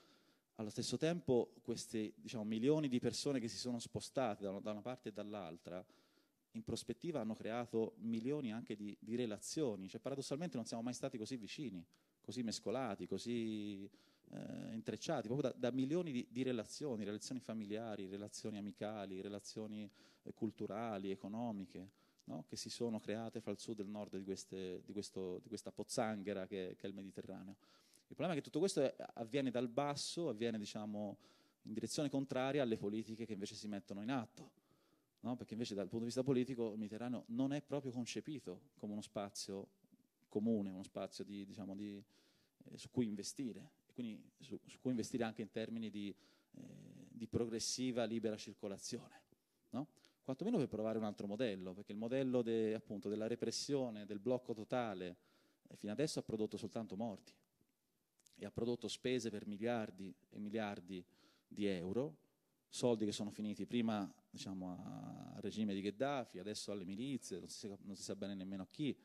allo stesso tempo questi diciamo, milioni di persone che si sono spostate da una, da una parte e dall'altra, in prospettiva hanno creato milioni anche di, di relazioni, cioè paradossalmente non siamo mai stati così vicini, così mescolati, così eh, intrecciati proprio da, da milioni di, di, relazioni, relazioni familiari, relazioni amicali, relazioni eh, culturali, economiche, no? che si sono create fra il sud e il nord di, queste, di, questo, di questa pozzanghera che, che, è il Mediterraneo. Il problema è che tutto questo è, avviene dal basso, avviene diciamo, in direzione contraria alle politiche che invece si mettono in atto. No? Perché invece dal punto di vista politico il Mediterraneo non è proprio concepito come uno spazio comune, uno spazio di, diciamo, eh, su cui investire quindi su, su, cui investire anche in termini di, eh, di progressiva libera circolazione. No? Quanto meno per provare un altro modello, perché il modello de, appunto, della repressione, del blocco totale, eh, fino adesso ha prodotto soltanto morti e ha prodotto spese per miliardi e miliardi di euro, soldi che sono finiti prima diciamo, al regime di Gheddafi, adesso alle milizie, non si, non si sa bene nemmeno a chi.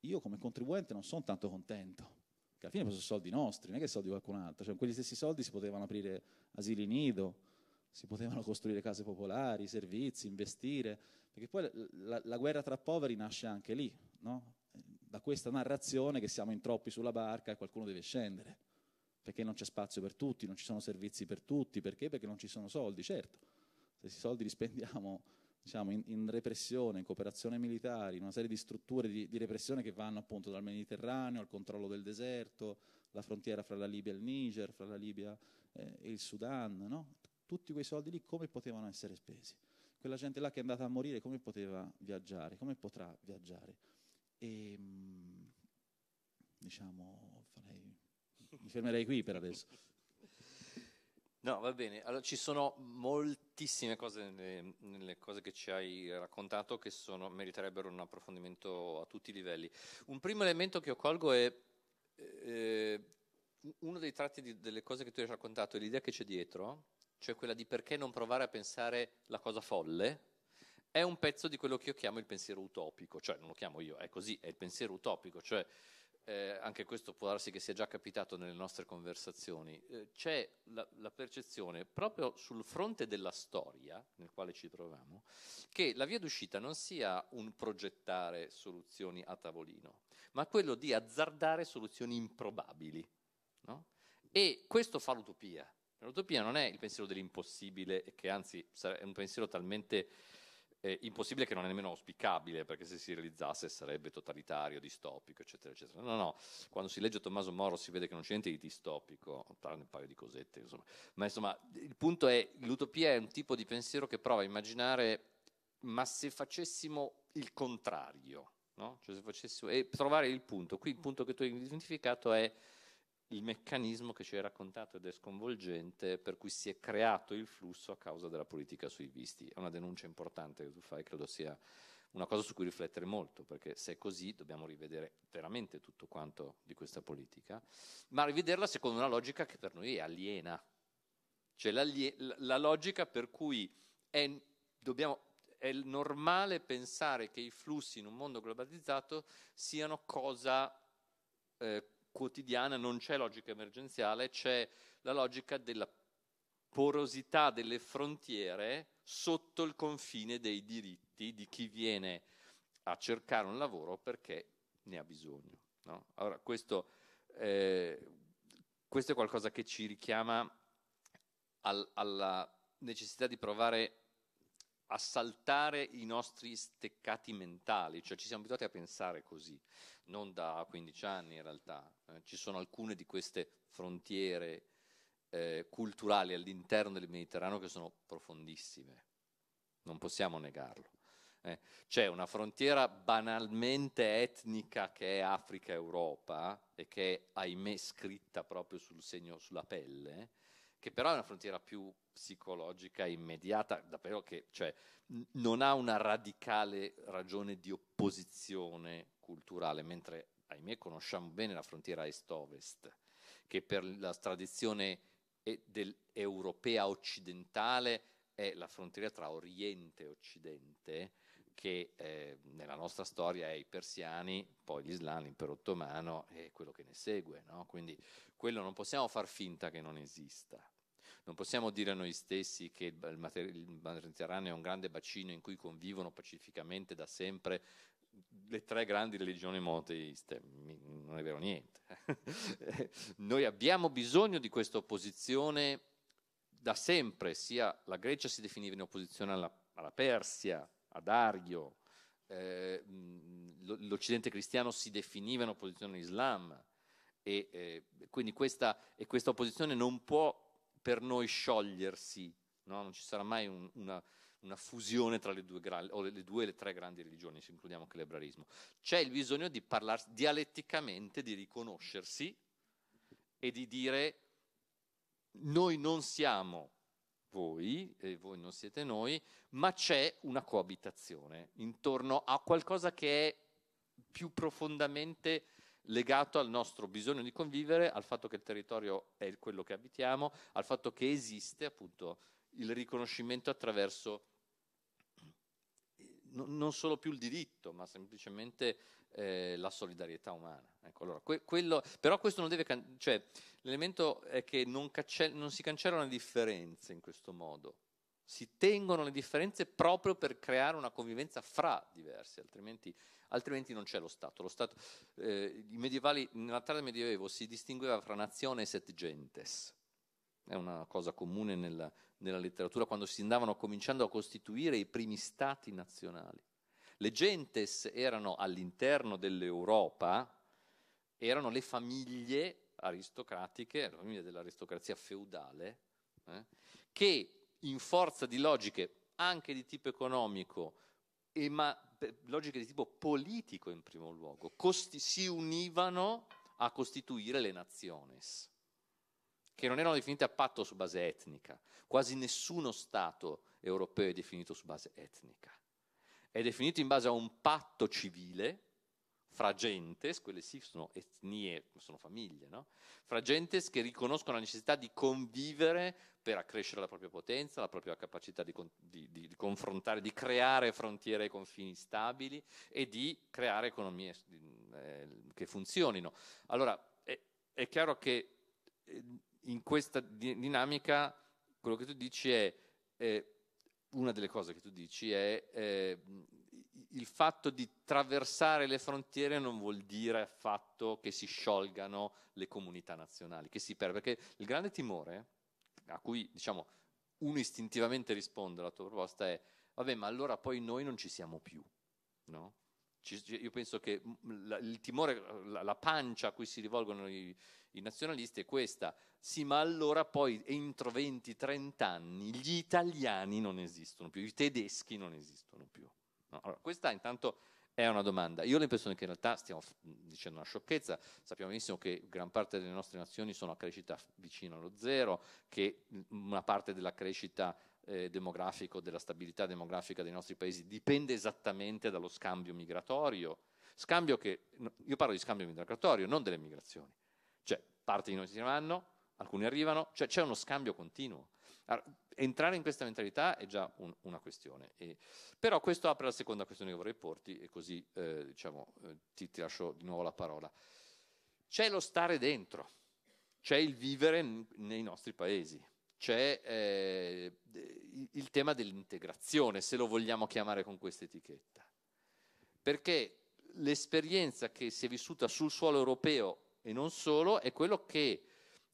Io come contribuente non sono tanto contento che alla fine sono soldi nostri, non è che soldi di qualcun altro, cioè con quegli stessi soldi si potevano aprire asili nido, si potevano (laughs) costruire case popolari, servizi, investire, perché poi la, la guerra tra poveri nasce anche lì, no? da questa narrazione che siamo in troppi sulla barca e qualcuno deve scendere, perché non c'è spazio per tutti, non ci sono servizi per tutti, perché? Perché non ci sono soldi, certo, se i soldi li spendiamo diciamo, in, in, repressione, in cooperazione militare, in una serie di strutture di, di, repressione che vanno appunto dal Mediterraneo al controllo del deserto, la frontiera fra la Libia e il Niger, fra la Libia eh, e il Sudan, no? tutti quei soldi lì come potevano essere spesi? Quella gente là che è andata a morire come poteva viaggiare, come potrà viaggiare? E, ehm, diciamo, farei, mi fermerei qui per adesso. No, va bene. Allora, ci sono moltissime cose nelle, nelle, cose che ci hai raccontato che sono, meriterebbero un approfondimento a tutti i livelli. Un primo elemento che io colgo è eh, uno dei tratti di, delle cose che tu hai raccontato, è l'idea che c'è dietro, cioè quella di perché non provare a pensare la cosa folle, è un pezzo di quello che io chiamo il pensiero utopico, cioè non lo chiamo io, è così, è il pensiero utopico, cioè eh, anche questo può darsi che sia già capitato nelle nostre conversazioni, eh, c'è la, la, percezione proprio sul fronte della storia nel quale ci troviamo, che la via d'uscita non sia un progettare soluzioni a tavolino, ma quello di azzardare soluzioni improbabili. No? E questo fa l'utopia. L'utopia non è il pensiero dell'impossibile, che anzi è un pensiero talmente è impossibile che non è nemmeno auspicabile, perché se si realizzasse sarebbe totalitario, distopico, eccetera, eccetera. No, no, quando si legge Tommaso Moro si vede che non c'è niente di distopico, tranne un paio di cosette, insomma. Ma insomma, il punto è, l'utopia è un tipo di pensiero che prova a immaginare, ma se facessimo il contrario, no? Cioè se facessimo, e trovare il punto. Qui il punto che tu hai identificato è il meccanismo che ci hai raccontato ed è sconvolgente per cui si è creato il flusso a causa della politica sui visti. È una denuncia importante che tu fai, credo sia una cosa su cui riflettere molto, perché se è così dobbiamo rivedere veramente tutto quanto di questa politica, ma rivederla secondo una logica che per noi è aliena, cioè la, la logica per cui è, dobbiamo, è normale pensare che i flussi in un mondo globalizzato siano cosa eh, quotidiana non c'è logica emergenziale, c'è la logica della porosità delle frontiere sotto il confine dei diritti di chi viene a cercare un lavoro perché ne ha bisogno. No? Allora, questo, eh, questo, è qualcosa che ci richiama al, alla necessità di provare assaltare i nostri steccati mentali, cioè ci siamo abituati a pensare così, non da 15 anni in realtà, eh, ci sono alcune di queste frontiere eh, culturali all'interno del Mediterraneo che sono profondissime, non possiamo negarlo. Eh, c'è una frontiera banalmente etnica che è Africa-Europa e che è ahimè scritta proprio sul segno, sulla pelle, che però è una frontiera più psicologica immediata, davvero che cioè, non ha una radicale ragione di opposizione culturale, mentre ahimè conosciamo bene la frontiera est-ovest, che per la tradizione europea occidentale è la frontiera tra Oriente e Occidente, che eh, nella nostra storia è i persiani, poi l'Islam, l'impero ottomano e quello che ne segue. No? Quindi quello non possiamo far finta che non esista. Non possiamo dire a noi stessi che il Mediterraneo è un grande bacino in cui convivono pacificamente da sempre le tre grandi religioni monoteiste. Non è vero niente. (laughs) noi abbiamo bisogno di questa opposizione da sempre, sia la Grecia si definiva in opposizione alla, alla Persia, ad Dario, eh, mm, l'Occidente cristiano si definiva in opposizione all'Islam e eh, quindi questa, e questa, opposizione non può per noi sciogliersi, no? non ci sarà mai un, una, una, fusione tra le due, le due, e le tre grandi religioni, se includiamo anche l'ebraismo. C'è il bisogno di parlare dialetticamente, di riconoscersi e di dire noi non siamo voi e voi non siete noi, ma c'è una coabitazione intorno a qualcosa che è più profondamente legato al nostro bisogno di convivere, al fatto che il territorio è quello che abitiamo, al fatto che esiste appunto il riconoscimento attraverso no, non solo più il diritto, ma semplicemente eh, la solidarietà umana. Ecco, allora, que- quello, però questo non deve... Can- cioè, l'elemento è che non, cance- non si cancellano le differenze in questo modo, si tengono le differenze proprio per creare una convivenza fra diversi, altrimenti, altrimenti non c'è lo Stato. Lo Stato eh, nella tarda medioevo si distingueva fra nazione e set gentes è una cosa comune nella, nella letteratura, quando si andavano cominciando a costituire i primi stati nazionali. Le gentes erano all'interno dell'Europa, erano le famiglie aristocratiche, le famiglie dell'aristocrazia feudale, eh, che in forza di logiche anche di tipo economico, e ma, logiche di tipo politico in primo luogo, costi- si univano a costituire le naziones che non erano definite a patto su base etnica. Quasi nessuno Stato europeo è definito su base etnica. È definito in base a un patto civile fra gentes, quelle sì sono etnie, sono famiglie, no? fra gentes che riconoscono la necessità di convivere per accrescere la propria potenza, la propria capacità di, di, di, di confrontare, di creare frontiere e confini stabili e di creare economie eh, che funzionino. Allora, è, è chiaro che... Eh, in questa di- dinamica quello che tu dici è, eh, una delle cose che tu dici è eh, il fatto di traversare le frontiere non vuol dire affatto che si sciolgano le comunità nazionali, che si perde, perché il grande timore a cui diciamo uno istintivamente risponde alla tua proposta è vabbè ma allora poi noi non ci siamo più, no? io penso che mm, il timore, la, pancia a cui si rivolgono i, i nazionalisti è questa. Sì, ma allora poi entro 20-30 anni gli italiani non esistono più, i tedeschi non esistono più. No? Allora, questa intanto è una domanda. Io ho l'impressione che in realtà stiamo dicendo una sciocchezza, sappiamo benissimo che gran parte delle nostre nazioni sono a crescita vicino allo zero, che mm, una parte della crescita eh, demografico, della stabilità demografica dei nostri paesi dipende esattamente dallo scambio migratorio. Scambio che, io parlo di scambio migratorio, non delle migrazioni. Cioè, parte di noi si vanno, alcuni arrivano, cioè c'è uno scambio continuo. Ah, entrare in questa mentalità è già un, una questione. E, però questo apre la seconda questione che vorrei porti e così eh, diciamo, eh, ti, ti lascio di nuovo la parola. C'è lo stare dentro, c'è il vivere nei nostri paesi c'è eh, il tema dell'integrazione, se lo vogliamo chiamare con questa etichetta. Perché l'esperienza che si è vissuta sul suolo europeo e non solo è quello che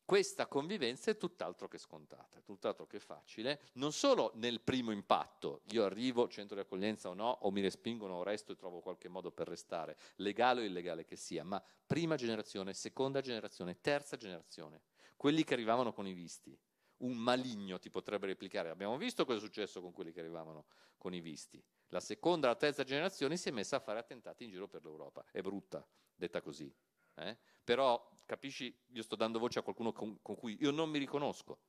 questa convivenza è tutt'altro che scontata, tutt'altro che facile, non solo nel primo impatto, io arrivo, centro di accoglienza o no, o mi respingono o resto e trovo qualche modo per restare, legale o illegale che sia, ma prima generazione, seconda generazione, terza generazione, quelli che arrivavano con i visti, un maligno ti potrebbe replicare. Abbiamo visto cosa è successo con quelli che arrivavano con i visti. La seconda, la terza generazione si è messa a fare attentati in giro per l'Europa. È brutta, detta così. Eh? Però, capisci, io sto dando voce a qualcuno con, con cui io non mi riconosco.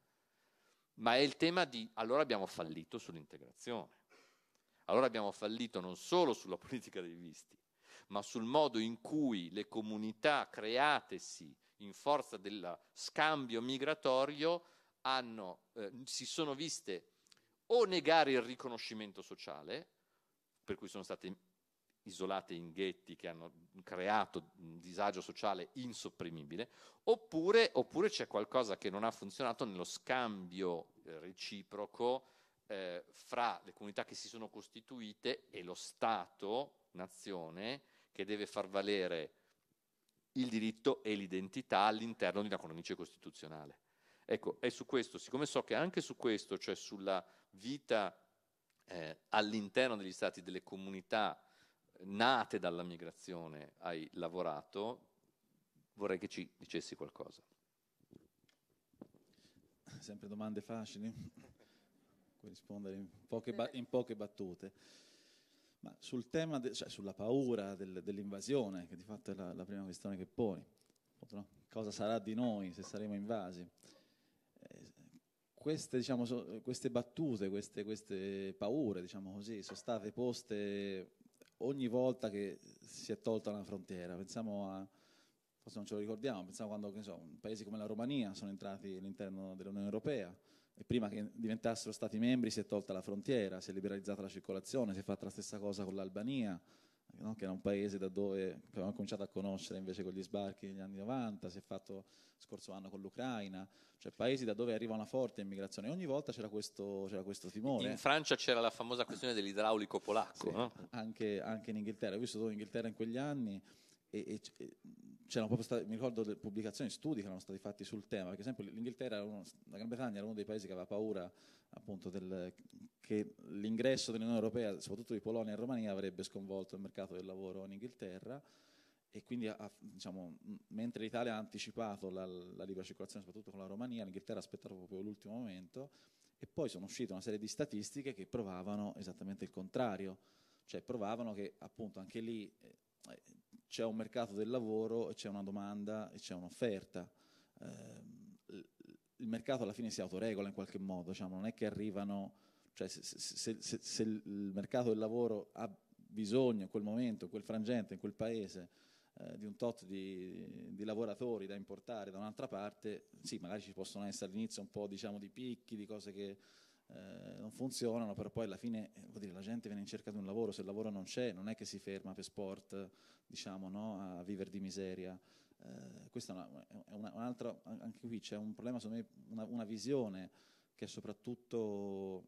Ma è il tema di allora abbiamo fallito sull'integrazione. Allora abbiamo fallito non solo sulla (laughs) politica dei visti, ma sul modo in cui le comunità createsi in forza del scambio migratorio hanno, eh, si sono viste o negare il riconoscimento sociale, per cui sono state isolate in ghetti che hanno creato un disagio sociale insopprimibile, oppure, oppure c'è qualcosa che non ha funzionato nello scambio eh, reciproco eh, fra le comunità che si sono costituite e lo Stato, nazione, che deve far valere il diritto e l'identità all'interno di una cornice costituzionale. Ecco, è su questo, siccome so che anche su questo, cioè sulla vita eh, all'interno degli stati, delle comunità eh, nate dalla migrazione, hai lavorato, vorrei che ci dicessi qualcosa. Sempre domande facili, puoi rispondere in poche, ba- in poche battute. Ma sul tema, de- cioè sulla paura del- dell'invasione, che di fatto è la, la prima questione che poni, cosa sarà di noi se saremo invasi? queste, diciamo, so, queste battute, queste, queste paure, diciamo così, sono state poste ogni volta che si è tolta una frontiera. Pensiamo a, forse non ce lo ricordiamo, pensiamo quando so, paesi come la Romania sono entrati all'interno dell'Unione Europea e prima che diventassero stati membri si è tolta la frontiera, si è liberalizzata la circolazione, si è fatta la stessa cosa con l'Albania, no? che era un paese da dove avevamo cominciato a conoscere invece con gli sbarchi negli anni 90, si è fatto scorso anno con l'Ucraina, cioè paesi da dove arriva una forte immigrazione. E ogni volta c'era questo, c'era questo timore. In Francia c'era la famosa questione dell'idraulico polacco. Sì, no? anche, anche, in Inghilterra, ho visto in Inghilterra in quegli anni e, e state, mi ricordo delle pubblicazioni, studi che erano stati fatti sul tema, perché esempio l'Inghilterra, uno, la Gran Bretagna era uno dei paesi che aveva paura appunto del, che l'ingresso dell'Unione Europea, soprattutto di Polonia e Romania, avrebbe sconvolto il mercato del lavoro in Inghilterra e quindi ha, diciamo, mentre l'Italia ha anticipato la, la, libera circolazione soprattutto con la Romania, l'Inghilterra ha aspettato proprio l'ultimo momento e poi sono uscite una serie di statistiche che provavano esattamente il contrario, cioè provavano che appunto anche lì eh, c'è un mercato del lavoro, c'è una domanda e c'è un'offerta. Eh, il mercato alla fine si autoregola in qualche modo, diciamo, non è che arrivano, cioè se, se, se, se, il mercato del lavoro ha bisogno in quel momento, in quel frangente, in quel paese, eh, di un tot di, di, lavoratori da importare da un'altra parte, sì, magari ci possono essere all'inizio un po' diciamo, di picchi, di cose che eh, non funzionano, però poi alla fine eh, dire, la gente viene in cerca di un lavoro, se il lavoro non c'è non è che si ferma per sport diciamo, no, a vivere di miseria eh, questa è, una, è una, un'altra, anche qui c'è un problema, secondo me, una, una visione che è soprattutto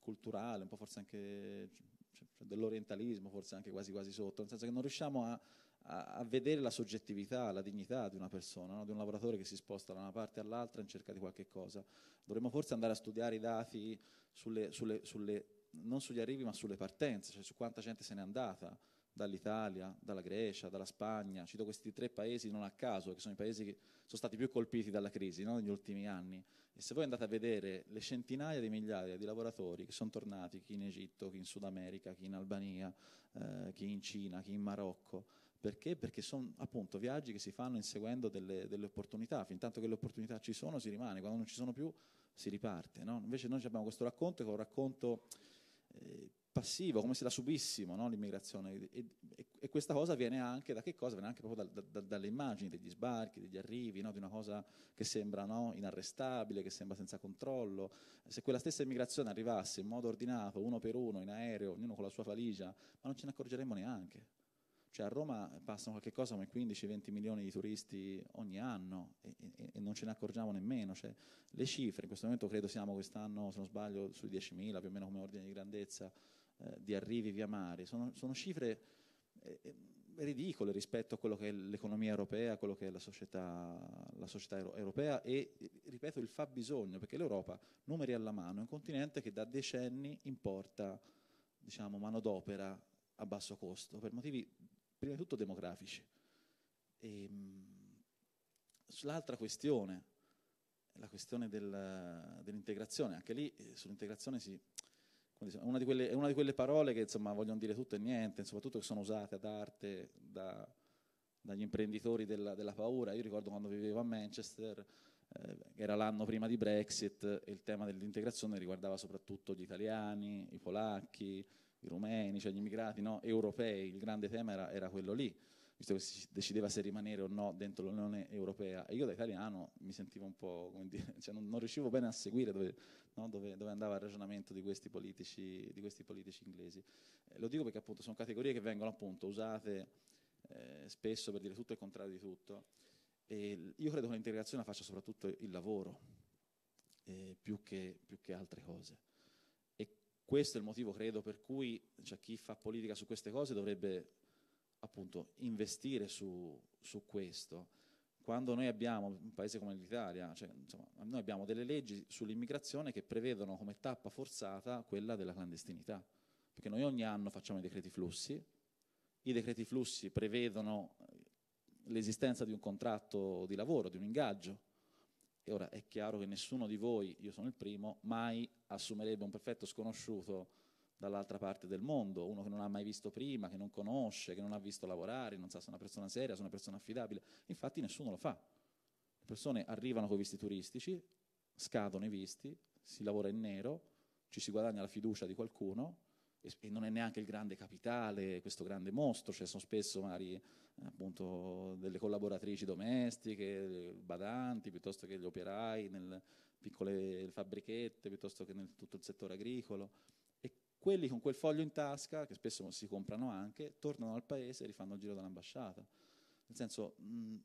culturale, un po' forse anche cioè, cioè, dell'orientalismo, forse anche quasi quasi sotto, nel senso che non riusciamo a, a, a vedere la soggettività, la dignità di una persona, no? di un lavoratore che si sposta da una parte all'altra in cerca di qualche cosa. Dovremmo forse andare a studiare i dati sulle, sulle, sulle non sugli arrivi ma sulle partenze, cioè su quanta gente se n'è andata dall'Italia, dalla Grecia, dalla Spagna, cito questi tre paesi non a caso, che sono i paesi che sono stati più colpiti dalla crisi no? negli ultimi anni. E se voi andate a vedere le centinaia di migliaia di lavoratori che sono tornati, chi in Egitto, chi in Sud America, chi in Albania, eh, chi in Cina, chi in Marocco, perché? Perché sono appunto viaggi che si fanno inseguendo delle, delle opportunità, fin tanto che le opportunità ci sono si rimane, quando non ci sono più si riparte. No? Invece noi abbiamo questo racconto che è un racconto eh, passivo, come se la subissimo no, l'immigrazione. E, e, e, questa cosa viene anche da che cosa? Viene anche proprio da, da, dalle immagini degli sbarchi, degli arrivi, no, di una cosa che sembra no, inarrestabile, che sembra senza controllo. Se quella stessa immigrazione arrivasse in modo ordinato, uno per uno, in aereo, ognuno con la sua valigia, ma non ce ne accorgeremmo neanche. Cioè a Roma passano qualche cosa come 15-20 milioni di turisti ogni anno e, e, e non ce ne accorgiamo nemmeno. Cioè, le cifre, in questo momento credo siamo quest'anno, se non sbaglio, sui 10.000 più o meno come ordine di grandezza, eh, di arrivi via mare. Sono, sono cifre eh, eh, ridicole rispetto a quello che è l'economia europea, quello che è la società, la società europea e, ripeto, il fabbisogno, perché l'Europa, numeri alla mano, è un continente che da decenni importa diciamo, manodopera a basso costo, per motivi prima di tutto demografici. Ehm, l'altra questione, la questione del, dell'integrazione, anche lì eh, sull'integrazione si, una di, quelle, è una di quelle parole che insomma, vogliono dire tutto e niente, soprattutto che sono usate ad arte da, dagli imprenditori della, della, paura. Io ricordo quando vivevo a Manchester, eh, era l'anno prima di Brexit e il tema dell'integrazione riguardava soprattutto gli italiani, i polacchi, i rumeni, cioè gli immigrati no? europei, il grande tema era, era quello lì visto che si decideva se rimanere o no dentro l'Unione Europea. E io da italiano mi sentivo un po', come dire, (laughs) cioè non, non riuscivo bene a seguire dove, no, dove, dove, andava il ragionamento di questi politici, di questi politici inglesi. Eh, lo dico perché appunto sono categorie che vengono appunto usate eh, spesso per dire tutto e il contrario di tutto. E io credo che l'integrazione la faccia soprattutto il lavoro, eh, più, che, più che altre cose. E questo è il motivo, credo, per cui cioè, chi fa politica su queste cose dovrebbe appunto investire su, su questo. Quando noi abbiamo, un paese come l'Italia, cioè, insomma, noi abbiamo delle leggi sull'immigrazione che prevedono come tappa forzata quella della clandestinità, perché noi ogni anno facciamo i decreti flussi, i decreti flussi prevedono eh, l'esistenza di un contratto di lavoro, di un ingaggio, e ora è chiaro che nessuno di voi, io sono il primo, mai assumerebbe un perfetto sconosciuto dall'altra parte del mondo, uno che non ha mai visto prima, che non conosce, che non ha visto lavorare, non sa se è una persona seria, se è una persona affidabile. Infatti nessuno lo fa. Le persone arrivano con i visti turistici, scadono i visti, si lavora in nero, ci si guadagna la fiducia di qualcuno e, e non è neanche il grande capitale, questo grande mostro, cioè sono spesso magari eh, appunto delle collaboratrici domestiche, badanti, piuttosto che gli operai nelle piccole fabbrichette, piuttosto che nel tutto il settore agricolo quelli con quel foglio in tasca, che spesso si comprano anche, tornano al paese e rifanno il giro dall'ambasciata. Nel senso, mh, mm,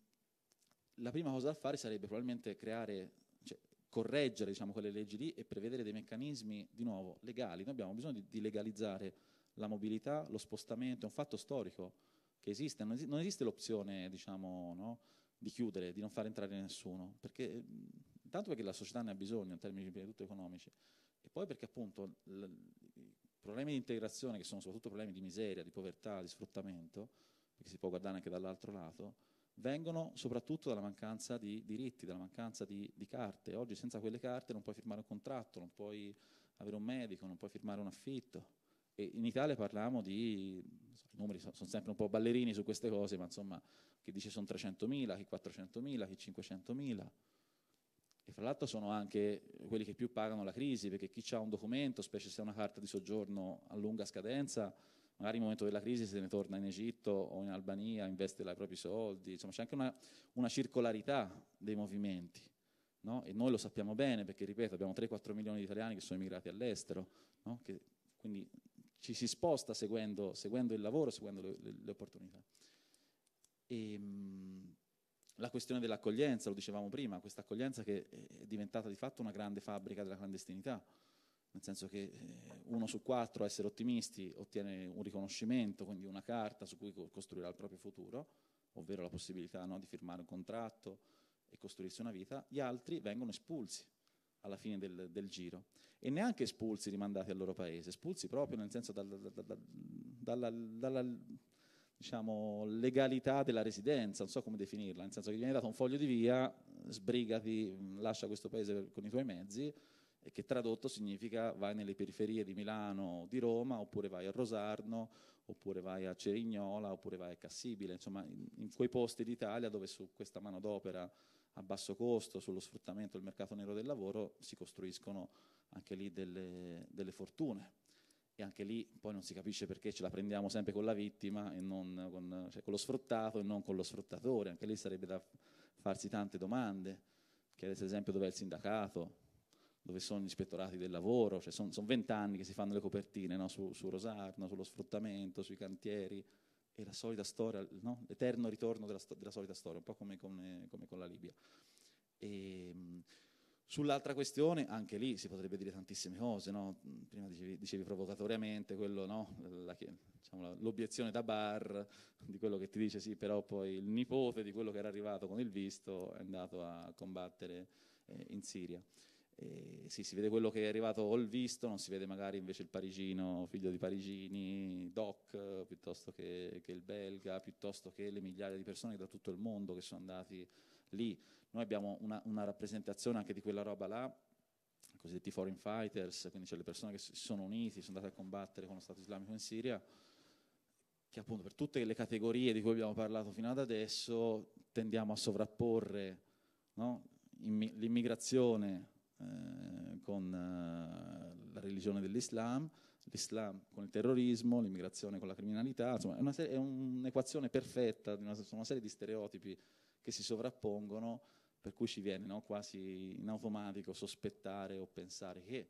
la prima cosa da fare sarebbe probabilmente creare, cioè, correggere diciamo, quelle leggi lì e prevedere dei meccanismi, di nuovo, legali. Noi abbiamo bisogno di, di legalizzare la mobilità, lo spostamento, è un fatto storico che esiste, non, esiste, non esiste l'opzione diciamo, no, di chiudere, di non far entrare nessuno, perché, intanto mm, perché la società ne ha bisogno in termini di tutto economici, e poi perché appunto Problemi di integrazione che sono soprattutto problemi di miseria, di povertà, di sfruttamento, perché si può guardare anche dall'altro lato, vengono soprattutto dalla mancanza di diritti, dalla mancanza di, di carte. Oggi senza quelle carte non puoi firmare un contratto, non puoi avere un medico, non puoi firmare un affitto. E in Italia parliamo di, i numeri sono, sono sempre un po' ballerini su queste cose, ma insomma, chi dice sono 300.000, chi 400.000, chi 500.000 e fra l'altro sono anche quelli che più pagano la crisi, perché chi ha un documento, specie se ha una carta di soggiorno a lunga scadenza, magari in momento della crisi se ne torna in Egitto o in Albania, investe i propri soldi, insomma c'è anche una, una circolarità dei movimenti. No? E noi lo sappiamo bene perché, ripeto, abbiamo 3-4 milioni di italiani che sono emigrati all'estero, no? che, quindi ci si sposta seguendo, seguendo il lavoro, seguendo le, le, le opportunità. E, ehm, mh, la questione dell'accoglienza, lo dicevamo prima, questa accoglienza che eh, è diventata di fatto una grande fabbrica della clandestinità, nel senso che eh, uno su quattro, a essere ottimisti, ottiene un riconoscimento, quindi una carta su cui costruirà il proprio futuro, ovvero la possibilità no, di firmare un contratto e costruirsi una vita, gli altri vengono espulsi alla fine del, del, giro e neanche espulsi, rimandati al loro paese, espulsi proprio nel senso dalla, dal, dal, diciamo, legalità della residenza, non so come definirla, nel senso che viene dato un foglio di via, sbrigati, mm, lascia questo paese con i tuoi mezzi, e che tradotto significa vai nelle periferie di Milano o di Roma, oppure vai a Rosarno, oppure vai a Cerignola, oppure vai a Cassibile, insomma in, in quei posti d'Italia dove su questa manodopera a basso costo, sullo sfruttamento del mercato nero del lavoro, si costruiscono anche lì delle, delle fortune e anche lì poi non si capisce perché ce la prendiamo sempre con la vittima e non con, cioè, con lo sfruttato e non con lo sfruttatore, anche lì sarebbe da farsi tante domande, chiedere ad esempio dov'è il sindacato, dove sono gli ispettorati del lavoro, cioè sono son vent'anni che si fanno le copertine no? su, su, Rosarno, sullo sfruttamento, sui cantieri, e la solita storia, no? l'eterno ritorno della, della, solita storia, un po' come, come, come con la Libia. E, ehm, Sull'altra questione, anche lì si potrebbe dire tantissime cose, no? prima dicevi, dicevi provocatoriamente quello, no? La, diciamo, l'obiezione da bar di quello che ti dice sì, però poi il nipote di quello che era arrivato con il visto è andato a combattere eh, in Siria. E, sì, si vede quello che è arrivato o il visto, non si vede magari invece il parigino, figlio di parigini, Doc, piuttosto che, che il belga, piuttosto che le migliaia di persone da tutto il mondo che sono andati lì. Noi abbiamo una, una rappresentazione anche di quella roba là, i cosiddetti foreign fighters, quindi c'è cioè le persone che si sono uniti, sono andate a combattere con lo Stato islamico in Siria, che appunto per tutte le categorie di cui abbiamo parlato fino ad adesso tendiamo a sovrapporre no? l'immigrazione eh, con eh, la religione dell'Islam, l'Islam con il terrorismo, l'immigrazione con la criminalità, insomma è, serie, è un'equazione perfetta, una, una serie di stereotipi che si sovrappongono per cui ci viene no, quasi in automatico sospettare o pensare che,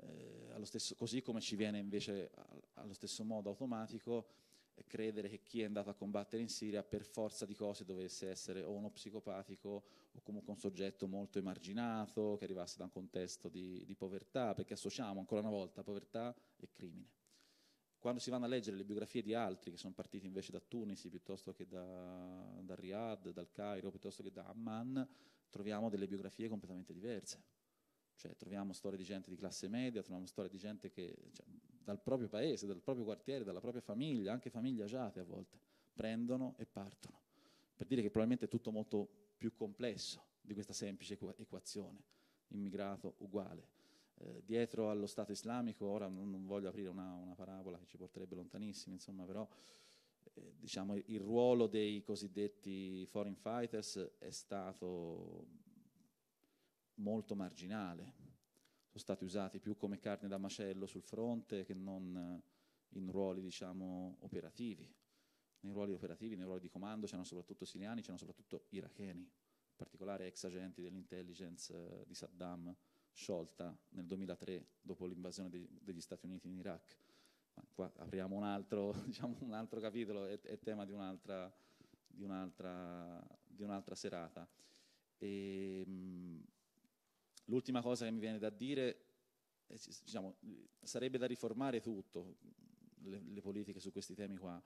eh, stesso, così come ci viene invece allo stesso modo automatico eh, credere che chi è andato a combattere in Siria per forza di cose dovesse essere o uno psicopatico o comunque un soggetto molto emarginato che arrivasse da un contesto di, di povertà, perché associamo ancora una volta povertà e crimine. Quando si vanno a leggere le biografie di altri che sono partiti invece da Tunisi piuttosto che da, da Riyadh, dal Cairo, piuttosto che da Amman, troviamo delle biografie completamente diverse. Cioè, troviamo storie di gente di classe media, troviamo storie di gente che cioè, dal proprio paese, dal proprio quartiere, dalla propria famiglia, anche famiglie agiate a volte, prendono e partono. Per dire che probabilmente è tutto molto più complesso di questa semplice equazione, immigrato uguale. Eh, dietro allo Stato islamico, ora non, non voglio aprire una, una parabola che ci porterebbe lontanissimi, insomma, però eh, diciamo, il ruolo dei cosiddetti foreign fighters è stato molto marginale, sono stati usati più come carne da macello sul fronte che non eh, in ruoli diciamo, operativi. Nei ruoli operativi, nei ruoli di comando c'erano soprattutto siriani, c'erano soprattutto iracheni, in particolare ex agenti dell'intelligence eh, di Saddam sciolta nel 2003 dopo l'invasione degli Stati Uniti in Iraq qua apriamo un altro, (laughs) diciamo, un altro capitolo, è, è tema di un'altra, di un'altra, di un'altra serata. E, ehm, mh, l'ultima cosa che mi viene da dire, è, eh, diciamo, sarebbe da riformare tutto, le, le, politiche su questi temi qua,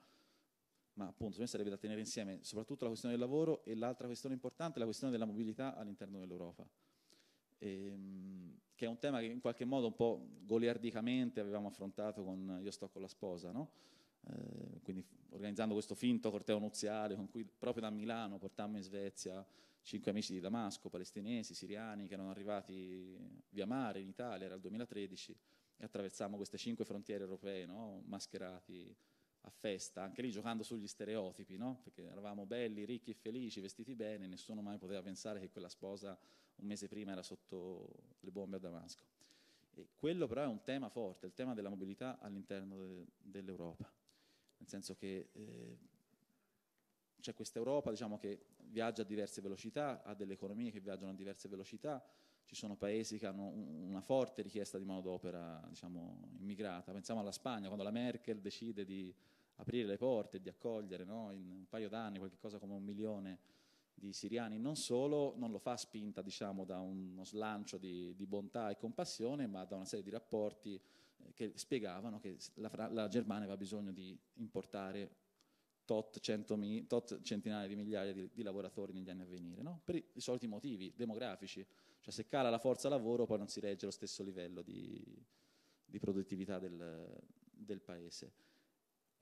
ma appunto sarebbe da tenere insieme soprattutto la questione del lavoro e l'altra questione importante è la questione della mobilità all'interno dell'Europa ehm, che è un tema che in qualche modo un po' goliardicamente avevamo affrontato con Io sto con la sposa, no? eh, quindi organizzando questo finto corteo nuziale con cui proprio da Milano portammo in Svezia cinque amici di Damasco, palestinesi, siriani, che erano arrivati via mare in Italia, era il 2013, e attraversammo queste cinque frontiere europee, no? mascherati a festa, anche lì giocando sugli stereotipi, no? perché eravamo belli, ricchi e felici, vestiti bene, nessuno mai poteva pensare che quella sposa un mese prima era sotto le bombe a Damasco. E quello però è un tema forte, il tema della mobilità all'interno de- dell'Europa, nel senso che eh, c'è questa Europa diciamo, che viaggia a diverse velocità, ha delle economie che viaggiano a diverse velocità, ci sono paesi che hanno una forte richiesta di manodopera diciamo, immigrata. Pensiamo alla Spagna, quando la Merkel decide di aprire le porte e di accogliere no? in un paio d'anni qualcosa come un milione di siriani, non solo, non lo fa spinta diciamo, da uno slancio di, di bontà e compassione, ma da una serie di rapporti eh, che spiegavano che la, la, Germania aveva bisogno di importare tot, centomi, tot centinaia di migliaia di, di, lavoratori negli anni a venire, no? per i, i, soliti motivi demografici, cioè se cala la forza lavoro poi non si regge lo stesso livello di, di produttività del, del paese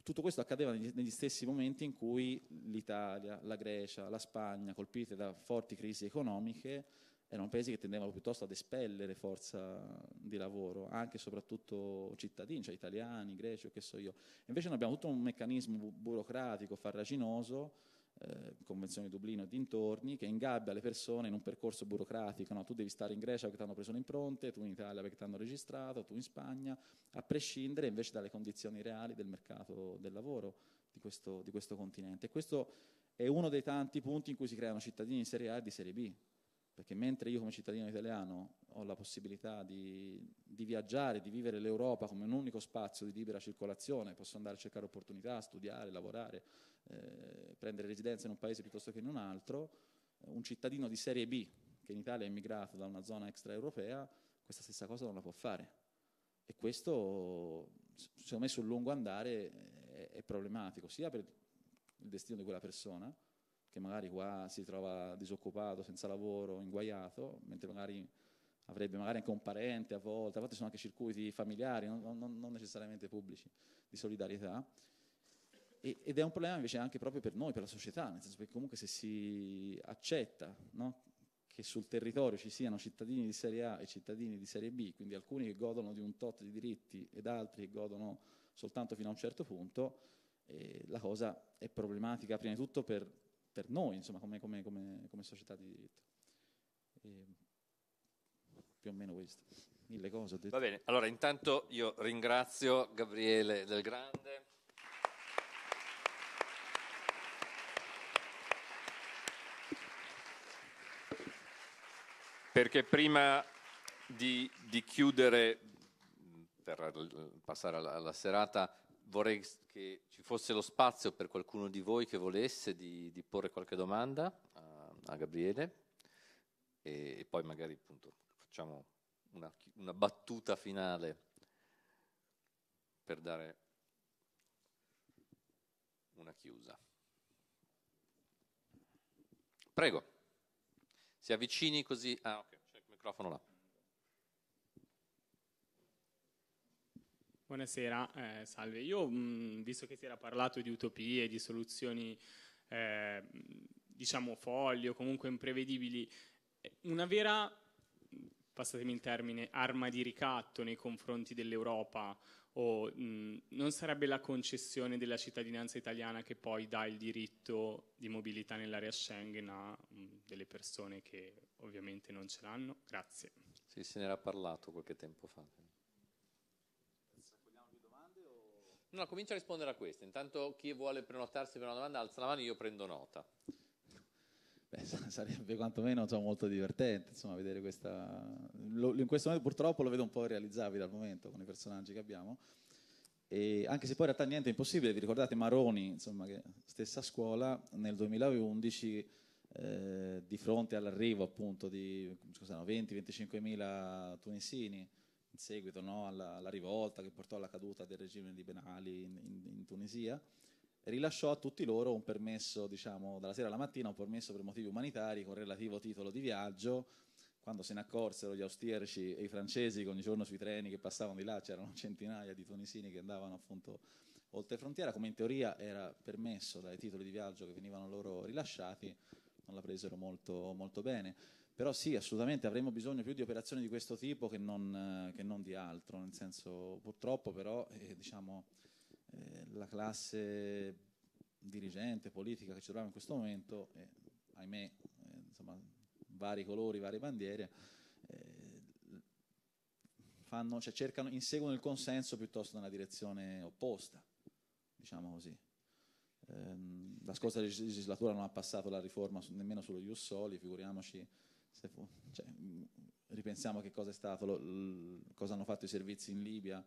tutto questo accadeva negli, negli stessi momenti in cui l'Italia, la Grecia, la Spagna, colpite da forti crisi economiche, erano paesi che tendevano piuttosto ad espellere forza di lavoro, anche e soprattutto cittadini, cioè italiani, greci o che so io. Invece noi abbiamo tutto un meccanismo burocratico, farraginoso, eh, convenzione di Dublino e dintorni, che ingabbia le persone in un percorso burocratico, no? tu devi stare in Grecia perché ti hanno preso le impronte, tu in Italia perché ti hanno registrato, tu in Spagna, a prescindere invece dalle condizioni reali del mercato del lavoro di questo, di questo continente. E questo è uno dei tanti punti in cui si creano cittadini di serie A e di serie B, perché mentre io come cittadino italiano ho la possibilità di, di, viaggiare, di vivere l'Europa come un unico spazio di libera circolazione, posso andare a cercare opportunità, studiare, lavorare, eh, prendere residenza in un paese piuttosto che in un altro, eh, un cittadino di serie B che in Italia è immigrato da una zona extraeuropea, questa stessa cosa non la può fare. E questo, secondo me, sul lungo andare è, eh, è problematico, sia per il destino di quella persona, che magari qua si trova disoccupato, senza lavoro, inguaiato, mentre magari avrebbe magari anche un parente a volte, a volte sono anche circuiti familiari, non, non, non necessariamente pubblici, di solidarietà, ed è un problema invece anche proprio per noi, per la società, nel senso che comunque se si accetta no, che sul territorio ci siano cittadini di serie A e cittadini di serie B, quindi alcuni che godono di un tot di diritti ed altri che godono soltanto fino a un certo punto, eh, la cosa è problematica prima di tutto per, per noi, insomma, come, come, come, come, società di diritto. E, più o meno questo. Mille cose ho detto. Va bene, allora intanto io ringrazio Gabriele Del Grande. perché prima di, di chiudere, per passare alla, alla, serata, vorrei che ci fosse lo spazio per qualcuno di voi che volesse di, di porre qualche domanda a, a Gabriele e, e, poi magari appunto, facciamo una, una battuta finale per dare una chiusa. Prego si avvicini così. Ah, ok, c'è il microfono là. Buonasera, eh, salve. Io, mh, mm, visto che si era parlato di utopie, di soluzioni, eh, diciamo, folli o comunque imprevedibili, eh, una vera, passatemi il termine, arma di ricatto nei confronti dell'Europa o mh, non sarebbe la concessione della cittadinanza italiana che poi dà il diritto di mobilità nell'area Schengen a mh, delle persone che ovviamente non ce l'hanno? Grazie. Sì, se ne era parlato qualche tempo fa. No, comincio a rispondere a questa. Intanto chi vuole prenotarsi per una domanda alza la mano, io prendo nota. Beh, sarebbe quantomeno insomma, molto divertente insomma, vedere questa... Lo, in questo momento purtroppo lo vedo un po' irrealizzabile al momento con i personaggi che abbiamo, e anche se poi in realtà niente è impossibile, vi ricordate Maroni, insomma, che stessa scuola, nel 2011 eh, di fronte all'arrivo appunto di 20-25 mila tunisini, in seguito no, alla, alla, rivolta che portò alla caduta del regime di Ben Ali in, in, in Tunisia, rilasciò a tutti loro un permesso, diciamo, dalla sera alla mattina, un permesso per motivi umanitari con relativo titolo di viaggio. Quando se ne accorsero gli austriaci e i francesi che ogni giorno sui treni che passavano di là c'erano centinaia di tunisini che andavano appunto oltre frontiera, come in teoria era permesso dai titoli di viaggio che venivano loro rilasciati, non la presero molto, molto bene. Però sì, assolutamente avremmo bisogno più di operazioni di questo tipo che non, eh, che non di altro, nel senso purtroppo però eh, diciamo, eh, la classe dirigente, politica che ci troviamo in questo momento, eh, ahimè, eh, insomma, vari colori, varie bandiere, eh, fanno, cioè, cercano, inseguono il consenso piuttosto che una direzione opposta, diciamo così. Ehm, la scorsa legislatura non ha passato la riforma nemmeno sullo Ius Soli, figuriamoci se fu, cioè, ripensiamo che cosa è stato, lo, lo, cosa hanno fatto i servizi in Libia,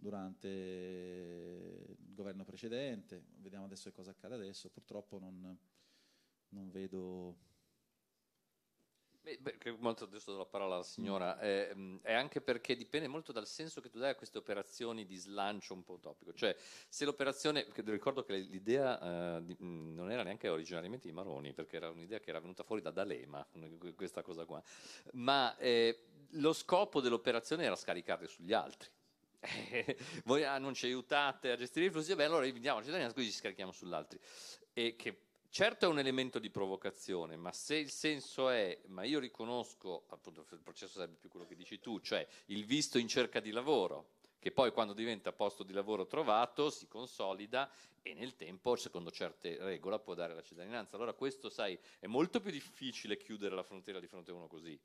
durante il governo precedente, vediamo adesso che cosa accade adesso, purtroppo non, non vedo... Beh, beh, molto giusto la parola alla signora, è, mm. eh, mm, è, anche perché dipende molto dal senso che tu dai a queste operazioni di slancio un po' utopico, cioè se l'operazione, ricordo che l'idea eh, mm, non era neanche originariamente di Maroni, perché era un'idea che era venuta fuori da D'Alema, questa cosa qua, ma eh, lo scopo dell'operazione era scaricarli sugli altri, eh, voi ah, non ci aiutate a gestire i flussi, beh allora diamo la cittadinanza così ci scarichiamo sugli E che certo è un elemento di provocazione, ma se il senso è, ma io riconosco, appunto il processo sarebbe più quello che dici tu, cioè il visto in cerca di lavoro, che poi quando diventa posto di lavoro trovato si consolida e nel tempo, secondo certe regole, può dare la cittadinanza. Allora questo, sai, è molto più difficile chiudere la frontiera di fronte a uno così